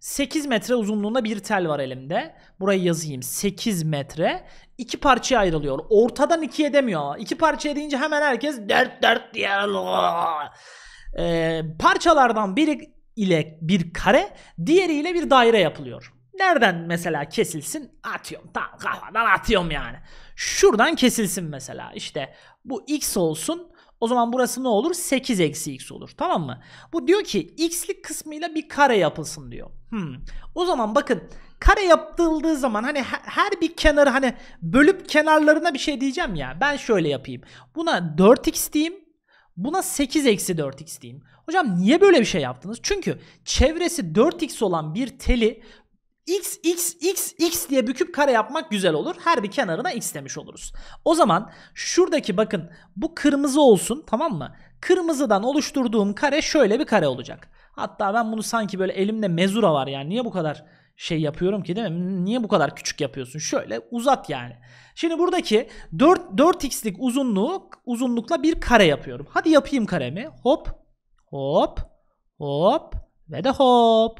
8 metre uzunluğunda bir tel var elimde. Burayı yazayım. 8 metre. iki parçaya ayrılıyor. Ortadan ikiye demiyor. İki parçaya deyince hemen herkes dert dert diye. Ee, parçalardan biri ile bir kare, diğeriyle bir daire yapılıyor. Nereden mesela kesilsin? Atıyorum. Tam kafadan atıyorum yani. Şuradan kesilsin mesela. İşte bu x olsun. O zaman burası ne olur? 8 eksi x olur. Tamam mı? Bu diyor ki x'lik kısmıyla bir kare yapılsın diyor. Hmm. O zaman bakın kare yaptıldığı zaman hani her bir kenarı hani bölüp kenarlarına bir şey diyeceğim ya. Ben şöyle yapayım. Buna 4x diyeyim. Buna 8 eksi 4x diyeyim. Hocam niye böyle bir şey yaptınız? Çünkü çevresi 4x olan bir teli x x x x diye büküp kare yapmak güzel olur. Her bir kenarına x demiş oluruz. O zaman şuradaki bakın bu kırmızı olsun tamam mı? Kırmızıdan oluşturduğum kare şöyle bir kare olacak. Hatta ben bunu sanki böyle elimde mezura var yani niye bu kadar şey yapıyorum ki değil mi? Niye bu kadar küçük yapıyorsun? Şöyle uzat yani. Şimdi buradaki 4, 4x'lik uzunluk uzunlukla bir kare yapıyorum. Hadi yapayım karemi. Hop, hop, hop ve de hop.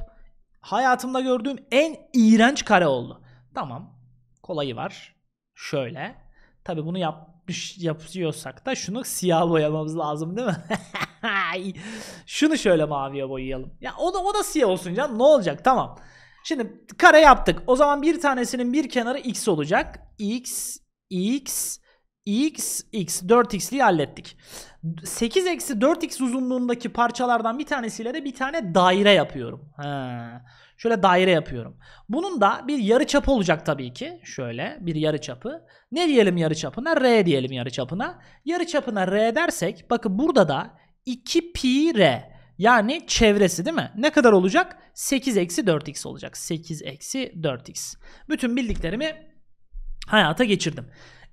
Hayatımda gördüğüm en iğrenç kare oldu. Tamam. Kolayı var. Şöyle. Tabi bunu yapmış yapıyorsak da şunu siyah boyamamız lazım değil mi? şunu şöyle maviye boyayalım. Ya o da o da siyah olsun canım. Ne olacak? Tamam. Şimdi kare yaptık. O zaman bir tanesinin bir kenarı x olacak. x, x, x, x. 4x'liği hallettik. 8 eksi 4x uzunluğundaki parçalardan bir tanesiyle de bir tane daire yapıyorum. Ha. Şöyle daire yapıyorum. Bunun da bir yarı çapı olacak tabii ki. Şöyle bir yarı çapı. Ne diyelim yarı çapına? R diyelim yarı çapına. Yarı çapına R dersek bakın burada da 2 pi R. Yani çevresi değil mi? Ne kadar olacak? 8 eksi 4x olacak. 8 eksi 4x. Bütün bildiklerimi hayata geçirdim.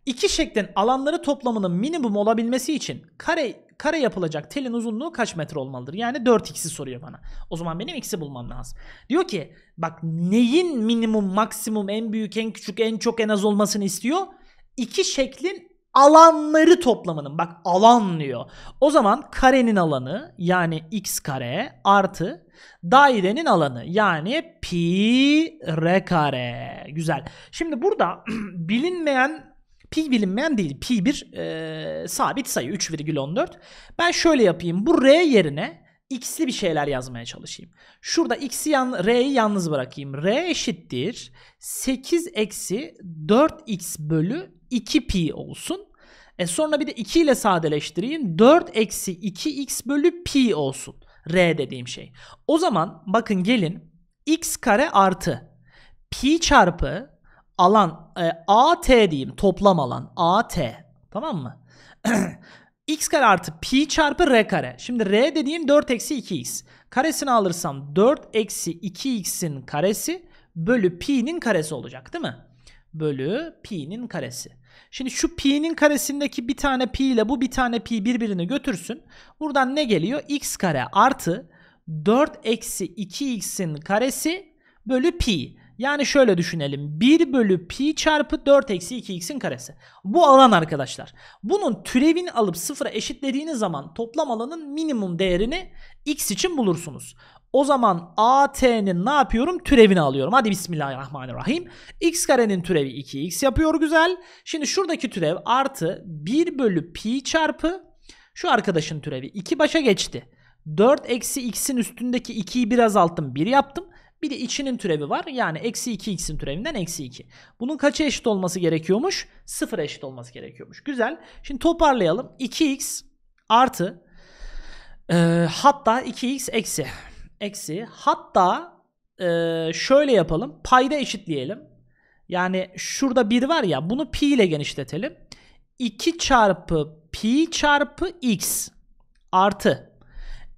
İki şeklin alanları toplamının minimum olabilmesi için kare kare yapılacak telin uzunluğu kaç metre olmalıdır? Yani 4x'i soruyor bana. O zaman benim x'i bulmam lazım. Diyor ki bak neyin minimum, maksimum, en büyük, en küçük, en çok, en az olmasını istiyor? İki şeklin alanları toplamının bak alan diyor. O zaman karenin alanı yani x kare artı dairenin alanı yani pi r kare. Güzel. Şimdi burada bilinmeyen pi bilinmeyen değil pi bir e, sabit sayı 3,14. Ben şöyle yapayım bu r yerine x'li bir şeyler yazmaya çalışayım. Şurada x'i yan, r'yi yalnız bırakayım. r eşittir 8 eksi 4x bölü 2 pi olsun. E sonra bir de 2 ile sadeleştireyim. 4 eksi 2x bölü pi olsun. R dediğim şey. O zaman bakın gelin x kare artı pi çarpı alan e, AT diyeyim toplam alan AT tamam mı? x kare artı pi çarpı r kare. Şimdi r dediğim 4 eksi 2x. Karesini alırsam 4 eksi 2x'in karesi bölü pi'nin karesi olacak değil mi? bölü pi'nin karesi. Şimdi şu pi'nin karesindeki bir tane pi ile bu bir tane pi birbirini götürsün. Buradan ne geliyor? x kare artı 4 eksi 2x'in karesi bölü pi. Yani şöyle düşünelim. 1 bölü pi çarpı 4 eksi 2x'in karesi. Bu alan arkadaşlar. Bunun türevini alıp sıfıra eşitlediğiniz zaman toplam alanın minimum değerini x için bulursunuz. O zaman AT'nin ne yapıyorum? Türevini alıyorum. Hadi bismillahirrahmanirrahim. X karenin türevi 2X yapıyor güzel. Şimdi şuradaki türev artı 1 bölü pi çarpı şu arkadaşın türevi 2 başa geçti. 4 eksi x'in üstündeki 2'yi bir azalttım 1 yaptım. Bir de içinin türevi var. Yani eksi 2x'in türevinden eksi 2. Bunun kaça eşit olması gerekiyormuş? 0 eşit olması gerekiyormuş. Güzel. Şimdi toparlayalım. 2x artı e, hatta 2x eksi eksi hatta e, şöyle yapalım payda eşitleyelim. Yani şurada 1 var ya bunu pi ile genişletelim. 2 çarpı pi çarpı x artı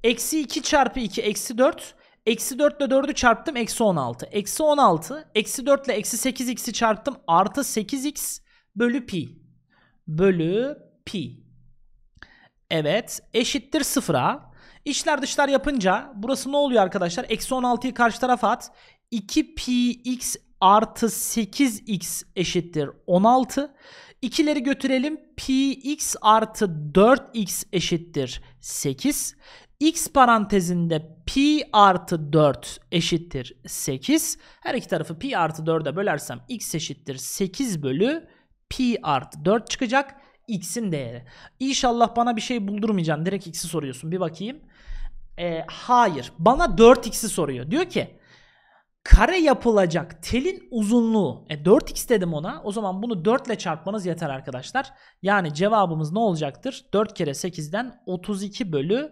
eksi 2 çarpı 2 eksi 4 Eksi 4 ile 4'ü çarptım eksi 16. Eksi 16 eksi 4 ile eksi 8x'i çarptım artı 8x bölü pi. Bölü pi. Evet eşittir sıfıra. İşler dışlar yapınca burası ne oluyor arkadaşlar? Eksi 16'yı karşı tarafa at. 2px artı 8x eşittir 16. İkileri götürelim. px artı 4x eşittir 8. x parantezinde p artı 4 eşittir 8. Her iki tarafı pi artı 4'e bölersem x eşittir 8 bölü pi artı 4 çıkacak. x'in değeri. İnşallah bana bir şey buldurmayacaksın. Direkt x'i soruyorsun. Bir bakayım. E, hayır. Bana 4x'i soruyor. Diyor ki kare yapılacak telin uzunluğu. E, 4x dedim ona. O zaman bunu 4 ile çarpmanız yeter arkadaşlar. Yani cevabımız ne olacaktır? 4 kere 8'den 32 bölü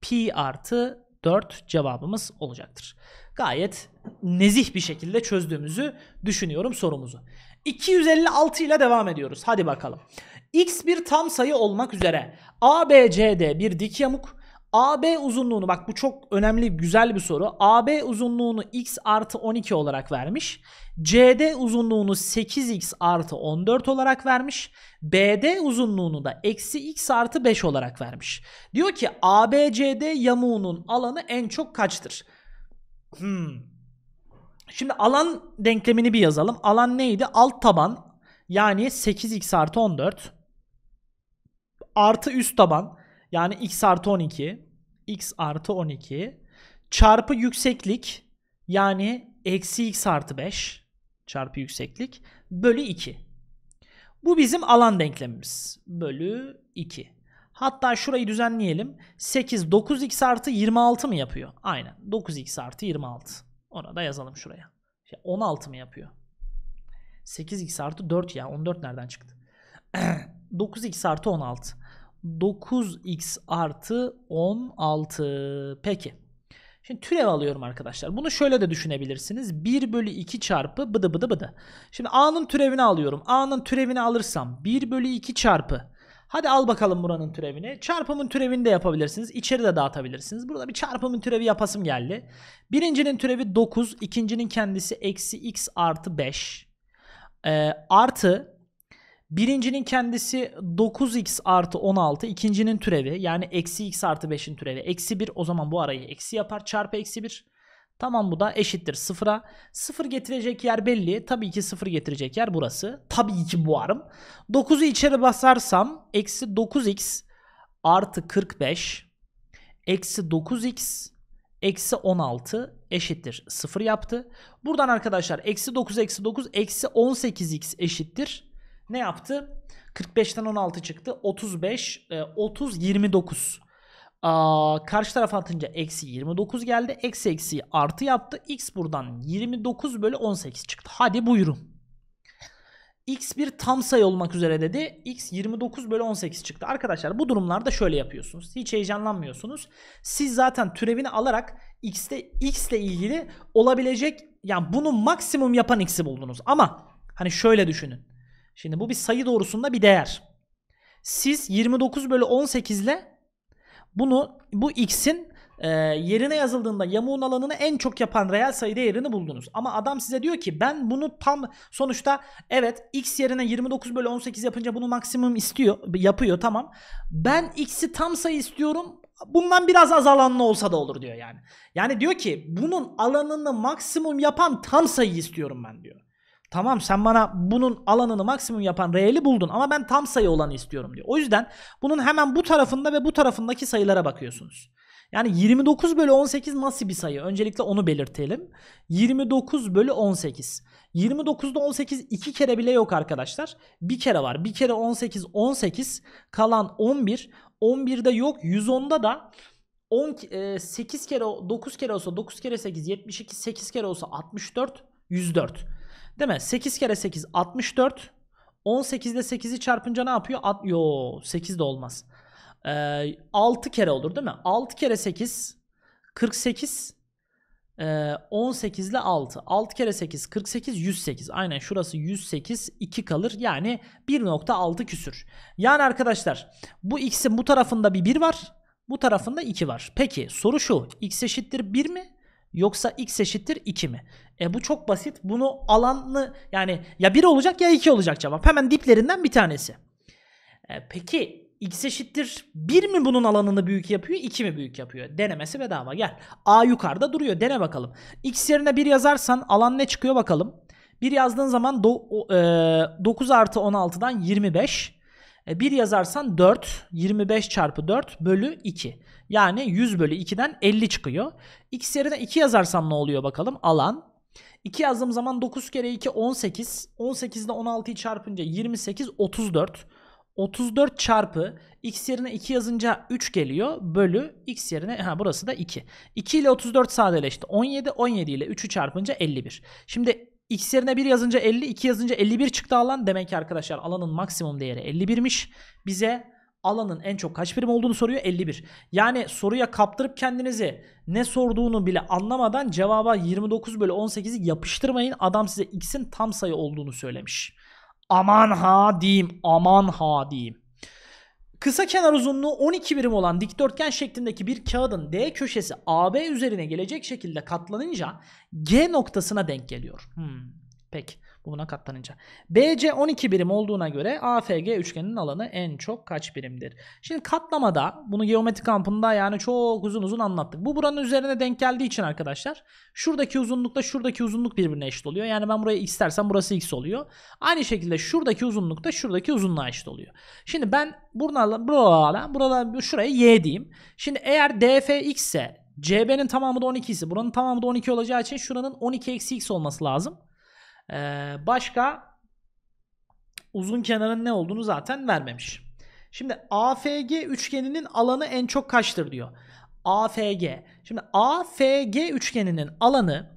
pi artı 4 cevabımız olacaktır. Gayet nezih bir şekilde çözdüğümüzü düşünüyorum sorumuzu. 256 ile devam ediyoruz. Hadi bakalım. X bir tam sayı olmak üzere ABCD bir dik yamuk, AB uzunluğunu bak bu çok önemli güzel bir soru. AB uzunluğunu x artı 12 olarak vermiş. CD uzunluğunu 8x artı 14 olarak vermiş. BD uzunluğunu da eksi x artı 5 olarak vermiş. Diyor ki ABCD yamuğunun alanı en çok kaçtır? Hmm. Şimdi alan denklemini bir yazalım. Alan neydi? Alt taban yani 8x artı 14 artı üst taban yani x artı 12 x artı 12 çarpı yükseklik yani eksi x artı 5 çarpı yükseklik bölü 2. Bu bizim alan denklemimiz. Bölü 2. Hatta şurayı düzenleyelim. 8 9x artı 26 mı yapıyor? Aynen. 9x artı 26. Ona da yazalım şuraya. İşte şey, 16 mı yapıyor? 8x artı 4 ya. 14 nereden çıktı? 9x artı 16. 9x artı 16. Peki. Şimdi türev alıyorum arkadaşlar. Bunu şöyle de düşünebilirsiniz. 1 bölü 2 çarpı bıdı bıdı bıdı. Şimdi a'nın türevini alıyorum. a'nın türevini alırsam 1 bölü 2 çarpı. Hadi al bakalım buranın türevini. Çarpımın türevini de yapabilirsiniz. İçeri de dağıtabilirsiniz. Burada bir çarpımın türevi yapasım geldi. Birincinin türevi 9. ikincinin kendisi eksi x artı 5. Ee, artı Birincinin kendisi 9x artı 16. ikincinin türevi yani eksi x artı 5'in türevi. Eksi 1 o zaman bu arayı eksi yapar çarpı eksi 1. Tamam bu da eşittir sıfıra. Sıfır getirecek yer belli. Tabii ki sıfır getirecek yer burası. Tabii ki bu arım. 9'u içeri basarsam eksi 9x artı 45 eksi 9x eksi 16 eşittir sıfır yaptı. Buradan arkadaşlar eksi 9 eksi 9 eksi 18x eşittir ne yaptı? 45'ten 16 çıktı. 35, 30, 29. Aa, karşı taraf atınca eksi 29 geldi. Eksi eksi artı yaptı. X buradan 29 bölü 18 çıktı. Hadi buyurun. X bir tam sayı olmak üzere dedi. X 29 bölü 18 çıktı. Arkadaşlar bu durumlarda şöyle yapıyorsunuz. Hiç heyecanlanmıyorsunuz. Siz zaten türevini alarak X'te X ile ilgili olabilecek yani bunu maksimum yapan X'i buldunuz. Ama hani şöyle düşünün. Şimdi bu bir sayı doğrusunda bir değer. Siz 29 bölü 18 ile bunu bu x'in e, yerine yazıldığında yamuğun alanını en çok yapan reel sayı değerini buldunuz. Ama adam size diyor ki ben bunu tam sonuçta evet x yerine 29 bölü 18 yapınca bunu maksimum istiyor yapıyor tamam. Ben x'i tam sayı istiyorum bundan biraz az alanlı olsa da olur diyor yani. Yani diyor ki bunun alanını maksimum yapan tam sayı istiyorum ben diyor. Tamam sen bana bunun alanını maksimum yapan reeli buldun ama ben tam sayı olanı istiyorum diyor. O yüzden bunun hemen bu tarafında ve bu tarafındaki sayılara bakıyorsunuz. Yani 29 bölü 18 nasıl bir sayı? Öncelikle onu belirtelim. 29 bölü 18. 29'da 18 iki kere bile yok arkadaşlar. Bir kere var. Bir kere 18 18 kalan 11. 11'de yok. 110'da da 10, 8 e, kere 9 kere olsa 9 kere 8 72 8 kere olsa 64 104. Değil mi? 8 kere 8 64. 18 ile 8'i çarpınca ne yapıyor? At yo 8 de olmaz. Ee, 6 kere olur değil mi? 6 kere 8 48 ee, 18 ile 6. 6 kere 8 48 108. Aynen şurası 108 2 kalır. Yani 1.6 küsür. Yani arkadaşlar bu x'in bu tarafında bir 1 var. Bu tarafında 2 var. Peki soru şu. x eşittir 1 mi? Yoksa x eşittir 2 mi? E bu çok basit. Bunu alanlı yani ya 1 olacak ya 2 olacak cevap. Hemen diplerinden bir tanesi. E, peki x eşittir 1 mi bunun alanını büyük yapıyor 2 mi büyük yapıyor? Denemesi bedava gel. A yukarıda duruyor dene bakalım. x yerine 1 yazarsan alan ne çıkıyor bakalım. 1 yazdığın zaman do, e, 9 artı 16'dan 25. 1 e, yazarsan 4, 25 çarpı 4 bölü 2. Yani 100 bölü 2'den 50 çıkıyor. X yerine 2 yazarsam ne oluyor bakalım? Alan. 2 yazdığım zaman 9 kere 2 18. 18 ile 16'yı çarpınca 28, 34. 34 çarpı x yerine 2 yazınca 3 geliyor bölü x yerine ha burası da 2. 2 ile 34 sadeleşti. 17 17 ile 3'ü çarpınca 51. Şimdi X yerine 1 yazınca 50, 2 yazınca 51 çıktı alan. Demek ki arkadaşlar alanın maksimum değeri 51'miş. Bize alanın en çok kaç birim olduğunu soruyor 51. Yani soruya kaptırıp kendinizi ne sorduğunu bile anlamadan cevaba 29 bölü 18'i yapıştırmayın. Adam size x'in tam sayı olduğunu söylemiş. Aman ha diyeyim aman ha diyeyim. Kısa kenar uzunluğu 12 birim olan dikdörtgen şeklindeki bir kağıdın D köşesi AB üzerine gelecek şekilde katlanınca G noktasına denk geliyor. Hmm, peki buna katlanınca. BC 12 birim olduğuna göre AFG üçgeninin alanı en çok kaç birimdir? Şimdi katlamada bunu geometri kampında yani çok uzun uzun anlattık. Bu buranın üzerine denk geldiği için arkadaşlar şuradaki uzunlukla şuradaki uzunluk birbirine eşit oluyor. Yani ben buraya x dersem burası x oluyor. Aynı şekilde şuradaki uzunlukta şuradaki uzunluğa eşit oluyor. Şimdi ben buralarla buralarla buralarla şuraya y diyeyim. Şimdi eğer df x ise CB'nin tamamı da 12 ise buranın tamamı da 12 olacağı için şuranın 12 eksi x olması lazım. Ee, başka uzun kenarın ne olduğunu zaten vermemiş. Şimdi AFG üçgeninin alanı en çok kaçtır diyor. AFG. Şimdi AFG üçgeninin alanı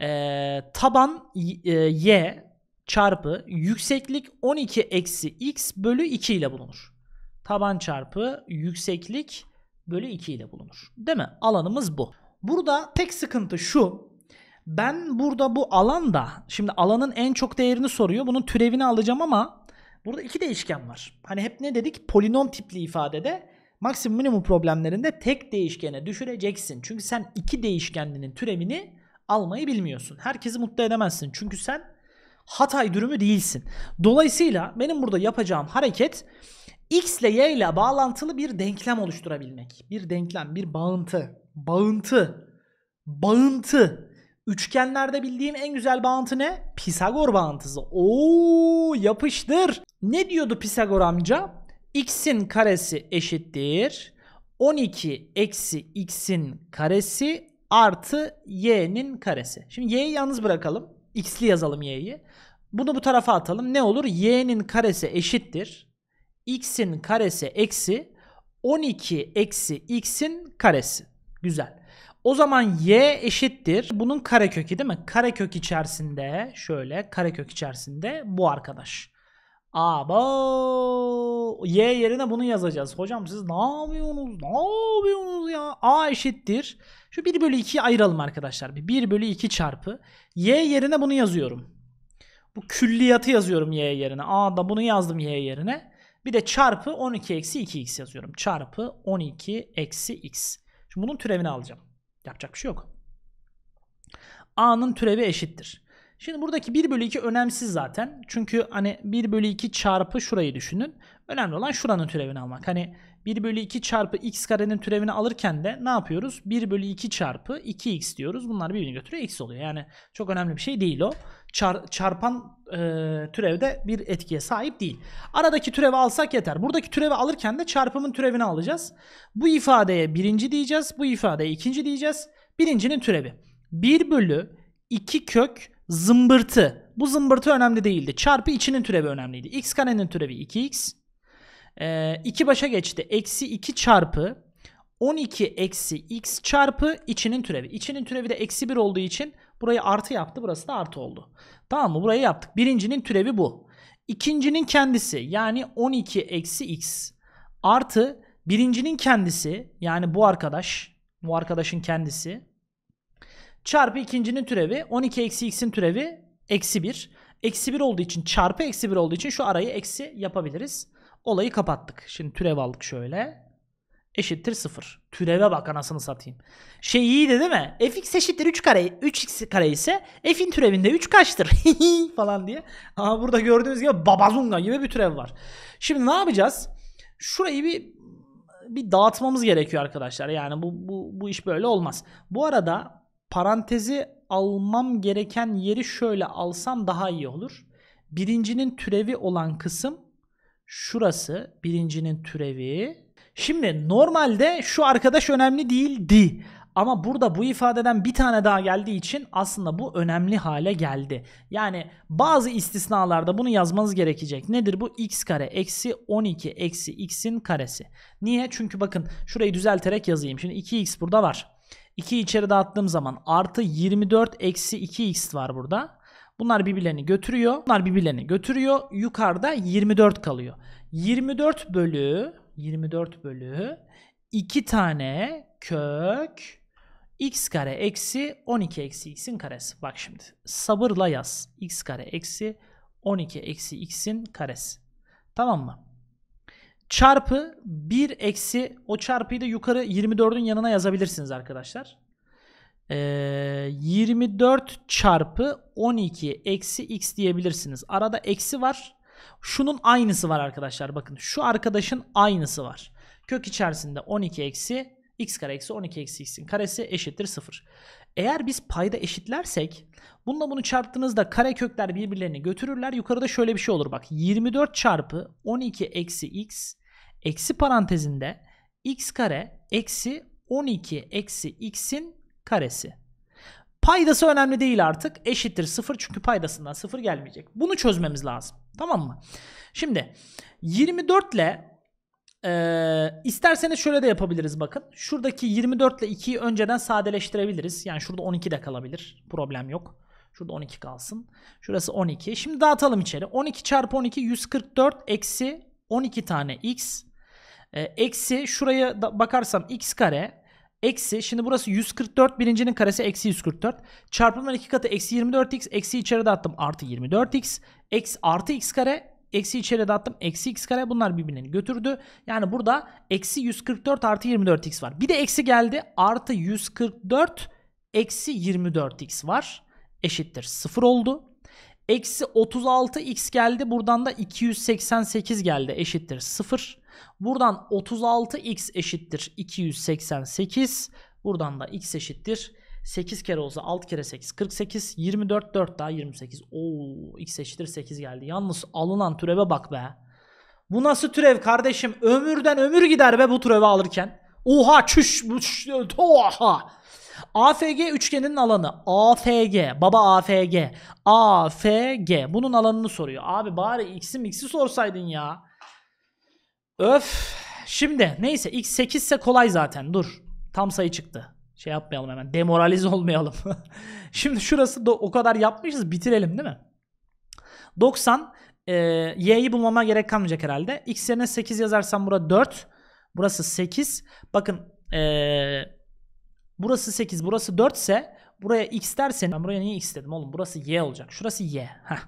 e, taban e, y çarpı yükseklik 12 eksi x bölü 2 ile bulunur. Taban çarpı yükseklik bölü 2 ile bulunur. Değil mi? Alanımız bu. Burada tek sıkıntı şu. Ben burada bu alanda şimdi alanın en çok değerini soruyor. Bunun türevini alacağım ama burada iki değişken var. Hani hep ne dedik? Polinom tipli ifadede maksimum minimum problemlerinde tek değişkene düşüreceksin. Çünkü sen iki değişkenlinin türevini almayı bilmiyorsun. Herkesi mutlu edemezsin. Çünkü sen Hatay dürümü değilsin. Dolayısıyla benim burada yapacağım hareket x ile y ile bağlantılı bir denklem oluşturabilmek. Bir denklem, bir bağıntı, bağıntı, bağıntı. Üçgenlerde bildiğim en güzel bağıntı ne? Pisagor bağıntısı. Oo yapıştır. Ne diyordu Pisagor amca? X'in karesi eşittir. 12 eksi x'in karesi artı y'nin karesi. Şimdi y'yi yalnız bırakalım. x'li yazalım y'yi. Bunu bu tarafa atalım. Ne olur? y'nin karesi eşittir. x'in karesi eksi 12 eksi x'in karesi. Güzel. O zaman y eşittir. Bunun karekökü değil mi? Karekök içerisinde şöyle karekök içerisinde bu arkadaş. Abo y yerine bunu yazacağız. Hocam siz ne yapıyorsunuz? Ne yapıyorsunuz ya? A eşittir. Şu 1 bölü 2'yi ayıralım arkadaşlar. 1 bölü 2 çarpı. Y yerine bunu yazıyorum. Bu külliyatı yazıyorum y yerine. A da bunu yazdım y yerine. Bir de çarpı 12 eksi 2x yazıyorum. Çarpı 12 eksi x. Şimdi bunun türevini alacağım. Yapacak bir şey yok. A'nın türevi eşittir. Şimdi buradaki 1 bölü 2 önemsiz zaten. Çünkü hani 1 bölü 2 çarpı şurayı düşünün. Önemli olan şuranın türevini almak. Hani 1 bölü 2 çarpı x karenin türevini alırken de ne yapıyoruz? 1 bölü 2 çarpı 2x diyoruz. Bunlar birbirini götürüyor. x oluyor. Yani çok önemli bir şey değil o çar, çarpan e, türevde bir etkiye sahip değil. Aradaki türevi alsak yeter. Buradaki türevi alırken de çarpımın türevini alacağız. Bu ifadeye birinci diyeceğiz. Bu ifadeye ikinci diyeceğiz. Birincinin türevi. 1 bölü 2 kök zımbırtı. Bu zımbırtı önemli değildi. Çarpı içinin türevi önemliydi. x karenin türevi 2x. Ee, başa geçti. Eksi 2 çarpı 12 eksi x çarpı içinin türevi. İçinin türevi de eksi 1 olduğu için Burayı artı yaptı. Burası da artı oldu. Tamam mı? Burayı yaptık. Birincinin türevi bu. İkincinin kendisi yani 12 eksi x artı birincinin kendisi yani bu arkadaş bu arkadaşın kendisi çarpı ikincinin türevi 12 eksi x'in türevi eksi 1. Eksi 1 olduğu için çarpı eksi 1 olduğu için şu arayı eksi yapabiliriz. Olayı kapattık. Şimdi türev aldık şöyle eşittir 0. Türeve bak anasını satayım. Şey iyiydi değil mi? fx eşittir 3 kare 3x kare ise f'in türevinde 3 kaçtır falan diye. Ama burada gördüğünüz gibi babazunga gibi bir türev var. Şimdi ne yapacağız? Şurayı bir bir dağıtmamız gerekiyor arkadaşlar. Yani bu, bu, bu iş böyle olmaz. Bu arada parantezi almam gereken yeri şöyle alsam daha iyi olur. Birincinin türevi olan kısım şurası. Birincinin türevi Şimdi normalde şu arkadaş önemli değildi. Ama burada bu ifadeden bir tane daha geldiği için aslında bu önemli hale geldi. Yani bazı istisnalarda bunu yazmanız gerekecek. Nedir bu? x kare eksi 12 eksi x'in karesi. Niye? Çünkü bakın şurayı düzelterek yazayım. Şimdi 2x burada var. 2'yi içeri dağıttığım zaman artı 24 eksi 2x var burada. Bunlar birbirlerini götürüyor. Bunlar birbirlerini götürüyor. Yukarıda 24 kalıyor. 24 bölü 24 bölü 2 tane kök x kare eksi 12 eksi x'in karesi. Bak şimdi sabırla yaz. x kare eksi 12 eksi x'in karesi. Tamam mı? Çarpı 1 eksi o çarpıyı da yukarı 24'ün yanına yazabilirsiniz arkadaşlar. Ee, 24 çarpı 12 eksi x diyebilirsiniz. Arada eksi var. Şunun aynısı var arkadaşlar. Bakın şu arkadaşın aynısı var. Kök içerisinde 12 eksi x kare eksi 12 eksi x'in karesi eşittir 0. Eğer biz payda eşitlersek bununla bunu çarptığınızda kare kökler birbirlerini götürürler. Yukarıda şöyle bir şey olur bak 24 çarpı 12 eksi x eksi parantezinde x kare eksi 12 eksi x'in karesi. Paydası önemli değil artık eşittir 0 çünkü paydasından 0 gelmeyecek. Bunu çözmemiz lazım. Tamam mı? Şimdi 24 ile ee, isterseniz şöyle de yapabiliriz bakın. Şuradaki 24 ile 2'yi önceden sadeleştirebiliriz. Yani şurada 12 de kalabilir. Problem yok. Şurada 12 kalsın. Şurası 12. Şimdi dağıtalım içeri. 12 çarpı 12 144 eksi 12 tane x. Ee, eksi şuraya da bakarsam x kare Eksi şimdi burası 144 birincinin karesi eksi 144. Çarpımdan iki katı eksi 24x eksi içeri de attım artı 24x. Eksi artı x kare eksi içeri de attım eksi x kare bunlar birbirini götürdü. Yani burada eksi 144 artı 24x var. Bir de eksi geldi artı 144 eksi 24x var. Eşittir 0 oldu. Eksi 36x geldi buradan da 288 geldi eşittir 0. Buradan 36x eşittir 288. Buradan da x eşittir 8 kere olsa 6 kere 8 48 24 4 daha 28 Oo, x eşittir 8 geldi yalnız alınan türeve bak be bu nasıl türev kardeşim ömürden ömür gider be bu türevi alırken oha çüş buş, oha AFG üçgeninin alanı AFG baba AFG AFG bunun alanını soruyor abi bari x'i x'i sorsaydın ya Öf. Şimdi neyse x8 ise kolay zaten. Dur. Tam sayı çıktı. Şey yapmayalım hemen. Demoralize olmayalım. Şimdi şurası da o kadar yapmışız. Bitirelim değil mi? 90 e, y'yi bulmama gerek kalmayacak herhalde. x yerine 8 yazarsam bura 4. Burası 8. Bakın e, burası 8 burası 4 ise buraya x dersen ben buraya niye x dedim oğlum burası y olacak. Şurası y. Heh.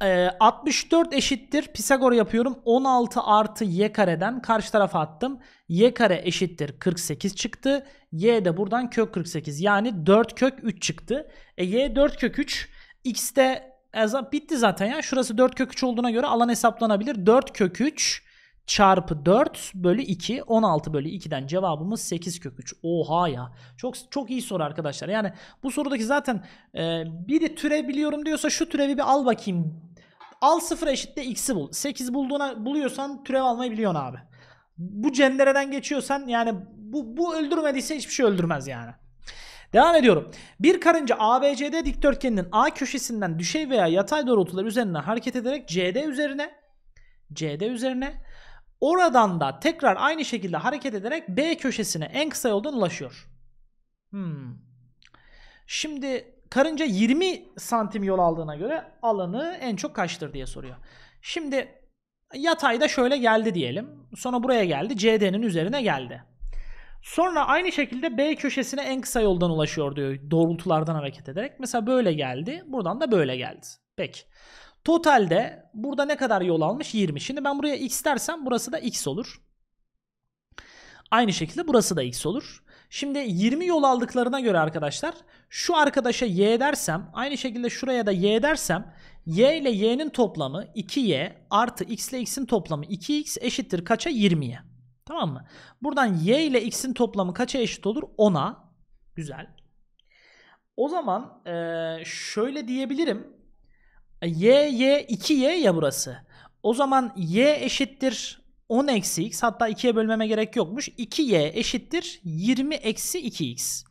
64 ee, eşittir Pisagor yapıyorum 16 artı y kareden karşı tarafa attım y kare eşittir 48 çıktı y de buradan kök 48 yani 4 kök 3 çıktı e, y 4 kök 3 x de e, bitti zaten ya şurası 4 kök 3 olduğuna göre alan hesaplanabilir 4 kök 3 çarpı 4 bölü 2 16 bölü 2'den cevabımız 8 kök 3. Oha ya. Çok çok iyi soru arkadaşlar. Yani bu sorudaki zaten e, biri türev biliyorum diyorsa şu türevi bir al bakayım Al 0 eşitle x'i bul. 8 bulduğuna buluyorsan türev almayı biliyorsun abi. Bu cendereden geçiyorsan yani bu, bu öldürmediyse hiçbir şey öldürmez yani. Devam ediyorum. Bir karınca ABCD dikdörtgeninin A köşesinden düşey veya yatay doğrultular üzerine hareket ederek CD üzerine CD üzerine oradan da tekrar aynı şekilde hareket ederek B köşesine en kısa yoldan ulaşıyor. Hmm. Şimdi Karınca 20 santim yol aldığına göre alanı en çok kaçtır diye soruyor. Şimdi yatayda şöyle geldi diyelim. Sonra buraya geldi. CD'nin üzerine geldi. Sonra aynı şekilde B köşesine en kısa yoldan ulaşıyor diyor doğrultulardan hareket ederek. Mesela böyle geldi. Buradan da böyle geldi. Peki. Totalde burada ne kadar yol almış? 20. Şimdi ben buraya x dersem burası da x olur. Aynı şekilde burası da x olur. Şimdi 20 yol aldıklarına göre arkadaşlar şu arkadaşa y dersem aynı şekilde şuraya da y dersem y ile y'nin toplamı 2y artı x ile x'in toplamı 2x eşittir kaça 20'ye. Tamam mı? Buradan y ile x'in toplamı kaça eşit olur? 10'a. Güzel. O zaman e, şöyle diyebilirim. E, y, y, 2y ya burası. O zaman y eşittir 10 eksi x hatta 2'ye bölmeme gerek yokmuş. 2y eşittir 20 eksi 2x.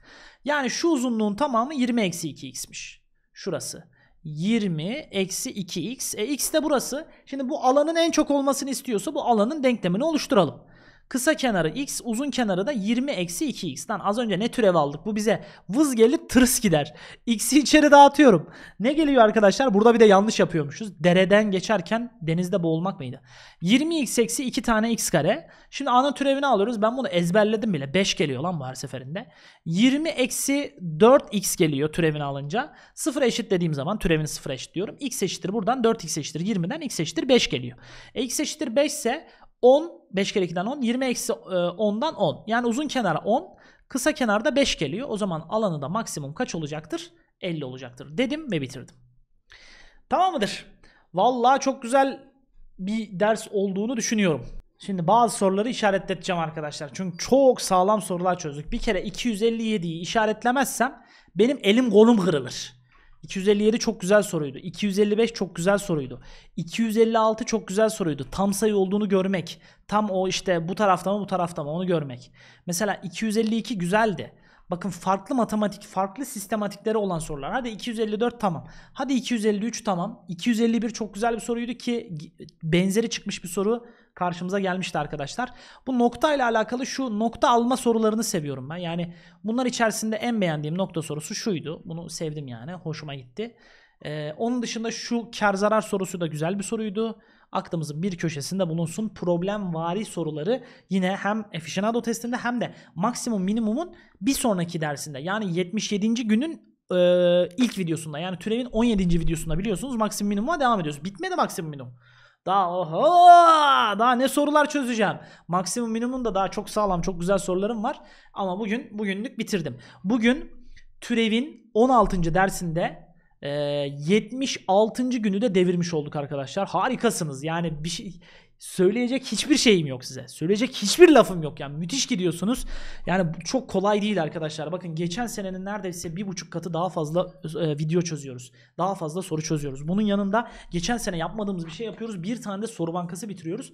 Yani şu uzunluğun tamamı 20 eksi 2x'miş. Şurası. 20 eksi 2x. E x de burası. Şimdi bu alanın en çok olmasını istiyorsa bu alanın denklemini oluşturalım. Kısa kenarı x, uzun kenarı da 20 eksi 2x. Lan az önce ne türev aldık? Bu bize vız gelir tırs gider. X'i içeri dağıtıyorum. Ne geliyor arkadaşlar? Burada bir de yanlış yapıyormuşuz. Dereden geçerken denizde boğulmak mıydı? 20x eksi 2 tane x kare. Şimdi ana türevini alıyoruz. Ben bunu ezberledim bile. 5 geliyor lan bu her seferinde. 20 eksi 4x geliyor türevini alınca. 0 eşit dediğim zaman türevini 0 eşit diyorum. x eşittir buradan 4x eşittir 20'den x eşittir 5 geliyor. E, x eşittir 5 ise 10 5 kere 2'den 10 20 eksi 10'dan e, 10 yani uzun kenara 10 kısa kenarda 5 geliyor o zaman alanı da maksimum kaç olacaktır 50 olacaktır dedim ve bitirdim tamam mıdır Vallahi çok güzel bir ders olduğunu düşünüyorum Şimdi bazı soruları işaretleteceğim arkadaşlar. Çünkü çok sağlam sorular çözdük. Bir kere 257'yi işaretlemezsem benim elim kolum kırılır. 257 çok güzel soruydu. 255 çok güzel soruydu. 256 çok güzel soruydu. Tam sayı olduğunu görmek. Tam o işte bu tarafta mı bu tarafta mı onu görmek. Mesela 252 güzeldi. Bakın farklı matematik, farklı sistematikleri olan sorular. Hadi 254 tamam. Hadi 253 tamam. 251 çok güzel bir soruydu ki benzeri çıkmış bir soru karşımıza gelmişti arkadaşlar. Bu nokta ile alakalı şu nokta alma sorularını seviyorum ben. Yani bunlar içerisinde en beğendiğim nokta sorusu şuydu. Bunu sevdim yani. Hoşuma gitti. Ee, onun dışında şu kar zarar sorusu da güzel bir soruydu aklımızın bir köşesinde bulunsun. Problem vari soruları yine hem aficionado testinde hem de maksimum minimumun bir sonraki dersinde yani 77. günün e, ilk videosunda yani türevin 17. videosunda biliyorsunuz maksimum minimuma devam ediyoruz. Bitmedi maksimum minimum. Daha oho, daha ne sorular çözeceğim. Maksimum minimum da daha çok sağlam, çok güzel sorularım var. Ama bugün bugünlük bitirdim. Bugün türevin 16. dersinde e, ee, 76. günü de devirmiş olduk arkadaşlar. Harikasınız. Yani bir şey söyleyecek hiçbir şeyim yok size. Söyleyecek hiçbir lafım yok. Yani müthiş gidiyorsunuz. Yani çok kolay değil arkadaşlar. Bakın geçen senenin neredeyse bir buçuk katı daha fazla e, video çözüyoruz. Daha fazla soru çözüyoruz. Bunun yanında geçen sene yapmadığımız bir şey yapıyoruz. Bir tane de soru bankası bitiriyoruz.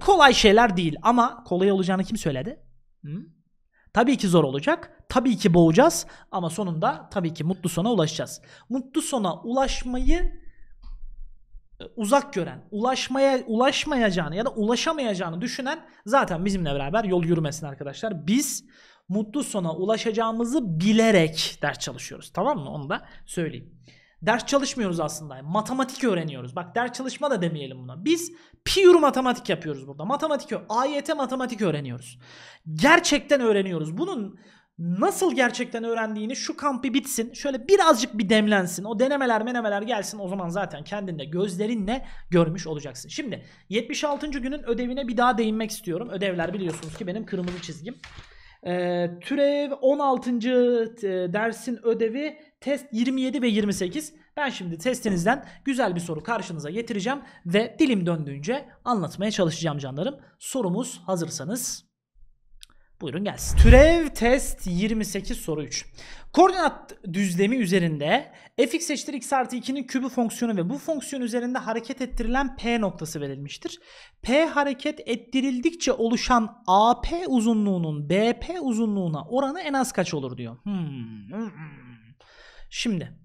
Kolay şeyler değil ama kolay olacağını kim söyledi? Hı? Tabii ki zor olacak. Tabii ki boğacağız ama sonunda tabii ki mutlu sona ulaşacağız. Mutlu sona ulaşmayı e, uzak gören, ulaşmaya ulaşmayacağını ya da ulaşamayacağını düşünen zaten bizimle beraber yol yürümesin arkadaşlar. Biz mutlu sona ulaşacağımızı bilerek ders çalışıyoruz. Tamam mı? Onu da söyleyeyim. Ders çalışmıyoruz aslında. Matematik öğreniyoruz. Bak ders çalışma da demeyelim buna. Biz pure matematik yapıyoruz burada. Matematik, AYT matematik öğreniyoruz. Gerçekten öğreniyoruz. Bunun nasıl gerçekten öğrendiğini şu kampi bitsin. Şöyle birazcık bir demlensin. O denemeler menemeler gelsin. O zaman zaten kendinde gözlerinle görmüş olacaksın. Şimdi 76. günün ödevine bir daha değinmek istiyorum. Ödevler biliyorsunuz ki benim kırmızı çizgim. Ee, türev 16. E, dersin ödevi Test 27 ve 28. Ben şimdi testinizden güzel bir soru karşınıza getireceğim ve dilim döndüğünce anlatmaya çalışacağım canlarım. Sorumuz hazırsanız buyurun gelsin. Türev test 28 soru 3. Koordinat düzlemi üzerinde fx eşittir x artı 2'nin kübü fonksiyonu ve bu fonksiyon üzerinde hareket ettirilen p noktası verilmiştir. p hareket ettirildikçe oluşan ap uzunluğunun bp uzunluğuna oranı en az kaç olur diyor. Hmm. Şimdi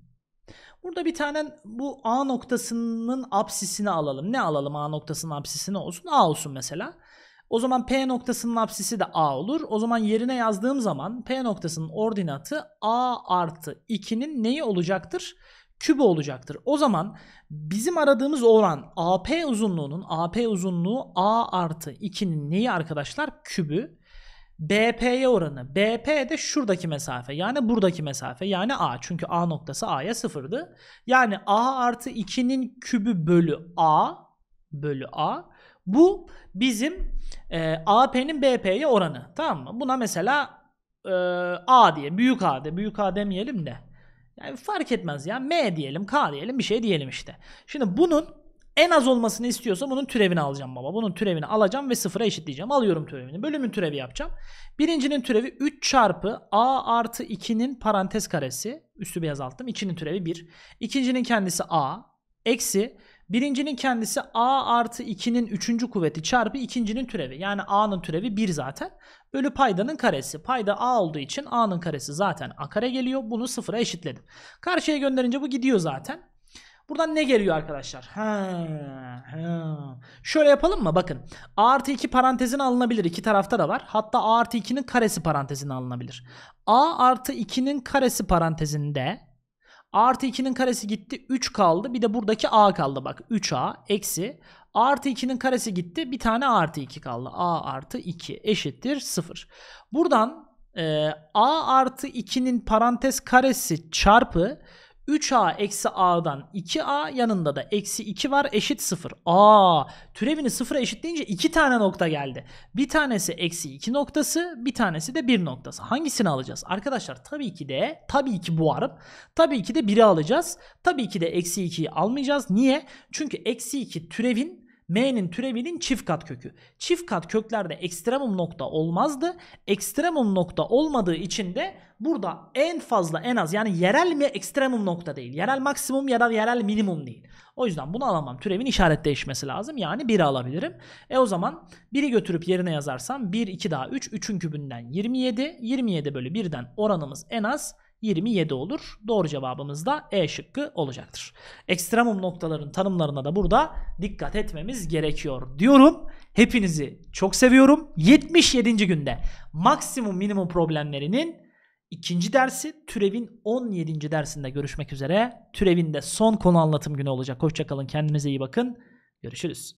burada bir tane bu A noktasının absisini alalım. Ne alalım A noktasının absisini olsun? A olsun mesela. O zaman P noktasının absisi de A olur. O zaman yerine yazdığım zaman P noktasının ordinatı A artı 2'nin neyi olacaktır? Kübü olacaktır. O zaman bizim aradığımız oran AP uzunluğunun AP uzunluğu A artı 2'nin neyi arkadaşlar? Kübü. BP'ye oranı. BP de şuradaki mesafe yani buradaki mesafe yani A. Çünkü A noktası A'ya sıfırdı. Yani A artı 2'nin kübü bölü A bölü A. Bu bizim e, AP'nin BP'ye oranı. Tamam mı? Buna mesela e, A diye büyük A de büyük A demeyelim de. Yani fark etmez ya. M diyelim, K diyelim, bir şey diyelim işte. Şimdi bunun en az olmasını istiyorsa bunun türevini alacağım baba. Bunun türevini alacağım ve sıfıra eşitleyeceğim. Alıyorum türevini. Bölümün türevi yapacağım. Birincinin türevi 3 çarpı a artı 2'nin parantez karesi. Üstü beyaz altım. 2'nin türevi 1. İkincinin kendisi a. Eksi Birincinin kendisi a artı 2'nin üçüncü kuvveti çarpı ikincinin türevi. Yani a'nın türevi 1 zaten. Bölü paydanın karesi. Payda a olduğu için a'nın karesi zaten a kare geliyor. Bunu sıfıra eşitledim. Karşıya gönderince bu gidiyor zaten. Buradan ne geliyor arkadaşlar? Ha, ha. Şöyle yapalım mı? Bakın. A artı 2 parantezin alınabilir. İki tarafta da var. Hatta A artı 2'nin karesi parantezin alınabilir. A artı 2'nin karesi parantezinde A artı 2'nin karesi gitti 3 kaldı. Bir de buradaki A kaldı bak. 3A eksi A artı 2'nin karesi gitti. Bir tane A artı 2 kaldı. A artı 2 eşittir 0. Buradan e, A artı 2'nin parantez karesi çarpı 3a eksi a'dan 2a yanında da eksi 2 var eşit 0. A türevini 0'a eşitleyince 2 tane nokta geldi. Bir tanesi eksi 2 noktası bir tanesi de 1 noktası. Hangisini alacağız? Arkadaşlar tabii ki de tabii ki bu arıp tabii ki de 1'i alacağız. Tabii ki de eksi 2'yi almayacağız. Niye? Çünkü eksi 2 türevin M'nin türevinin çift kat kökü. Çift kat köklerde ekstremum nokta olmazdı. Ekstremum nokta olmadığı için de burada en fazla en az yani yerel mi ekstremum nokta değil. Yerel maksimum ya da yerel minimum değil. O yüzden bunu alamam. Türevin işaret değişmesi lazım. Yani 1'i alabilirim. E o zaman 1'i götürüp yerine yazarsam 1, 2 daha 3. 3'ün kübünden 27. 27 bölü 1'den oranımız en az 27 olur. Doğru cevabımız da E şıkkı olacaktır. Ekstremum noktaların tanımlarına da burada dikkat etmemiz gerekiyor diyorum. Hepinizi çok seviyorum. 77. günde maksimum minimum problemlerinin ikinci dersi Türev'in 17. dersinde görüşmek üzere. Türev'in de son konu anlatım günü olacak. Hoşçakalın kendinize iyi bakın. Görüşürüz.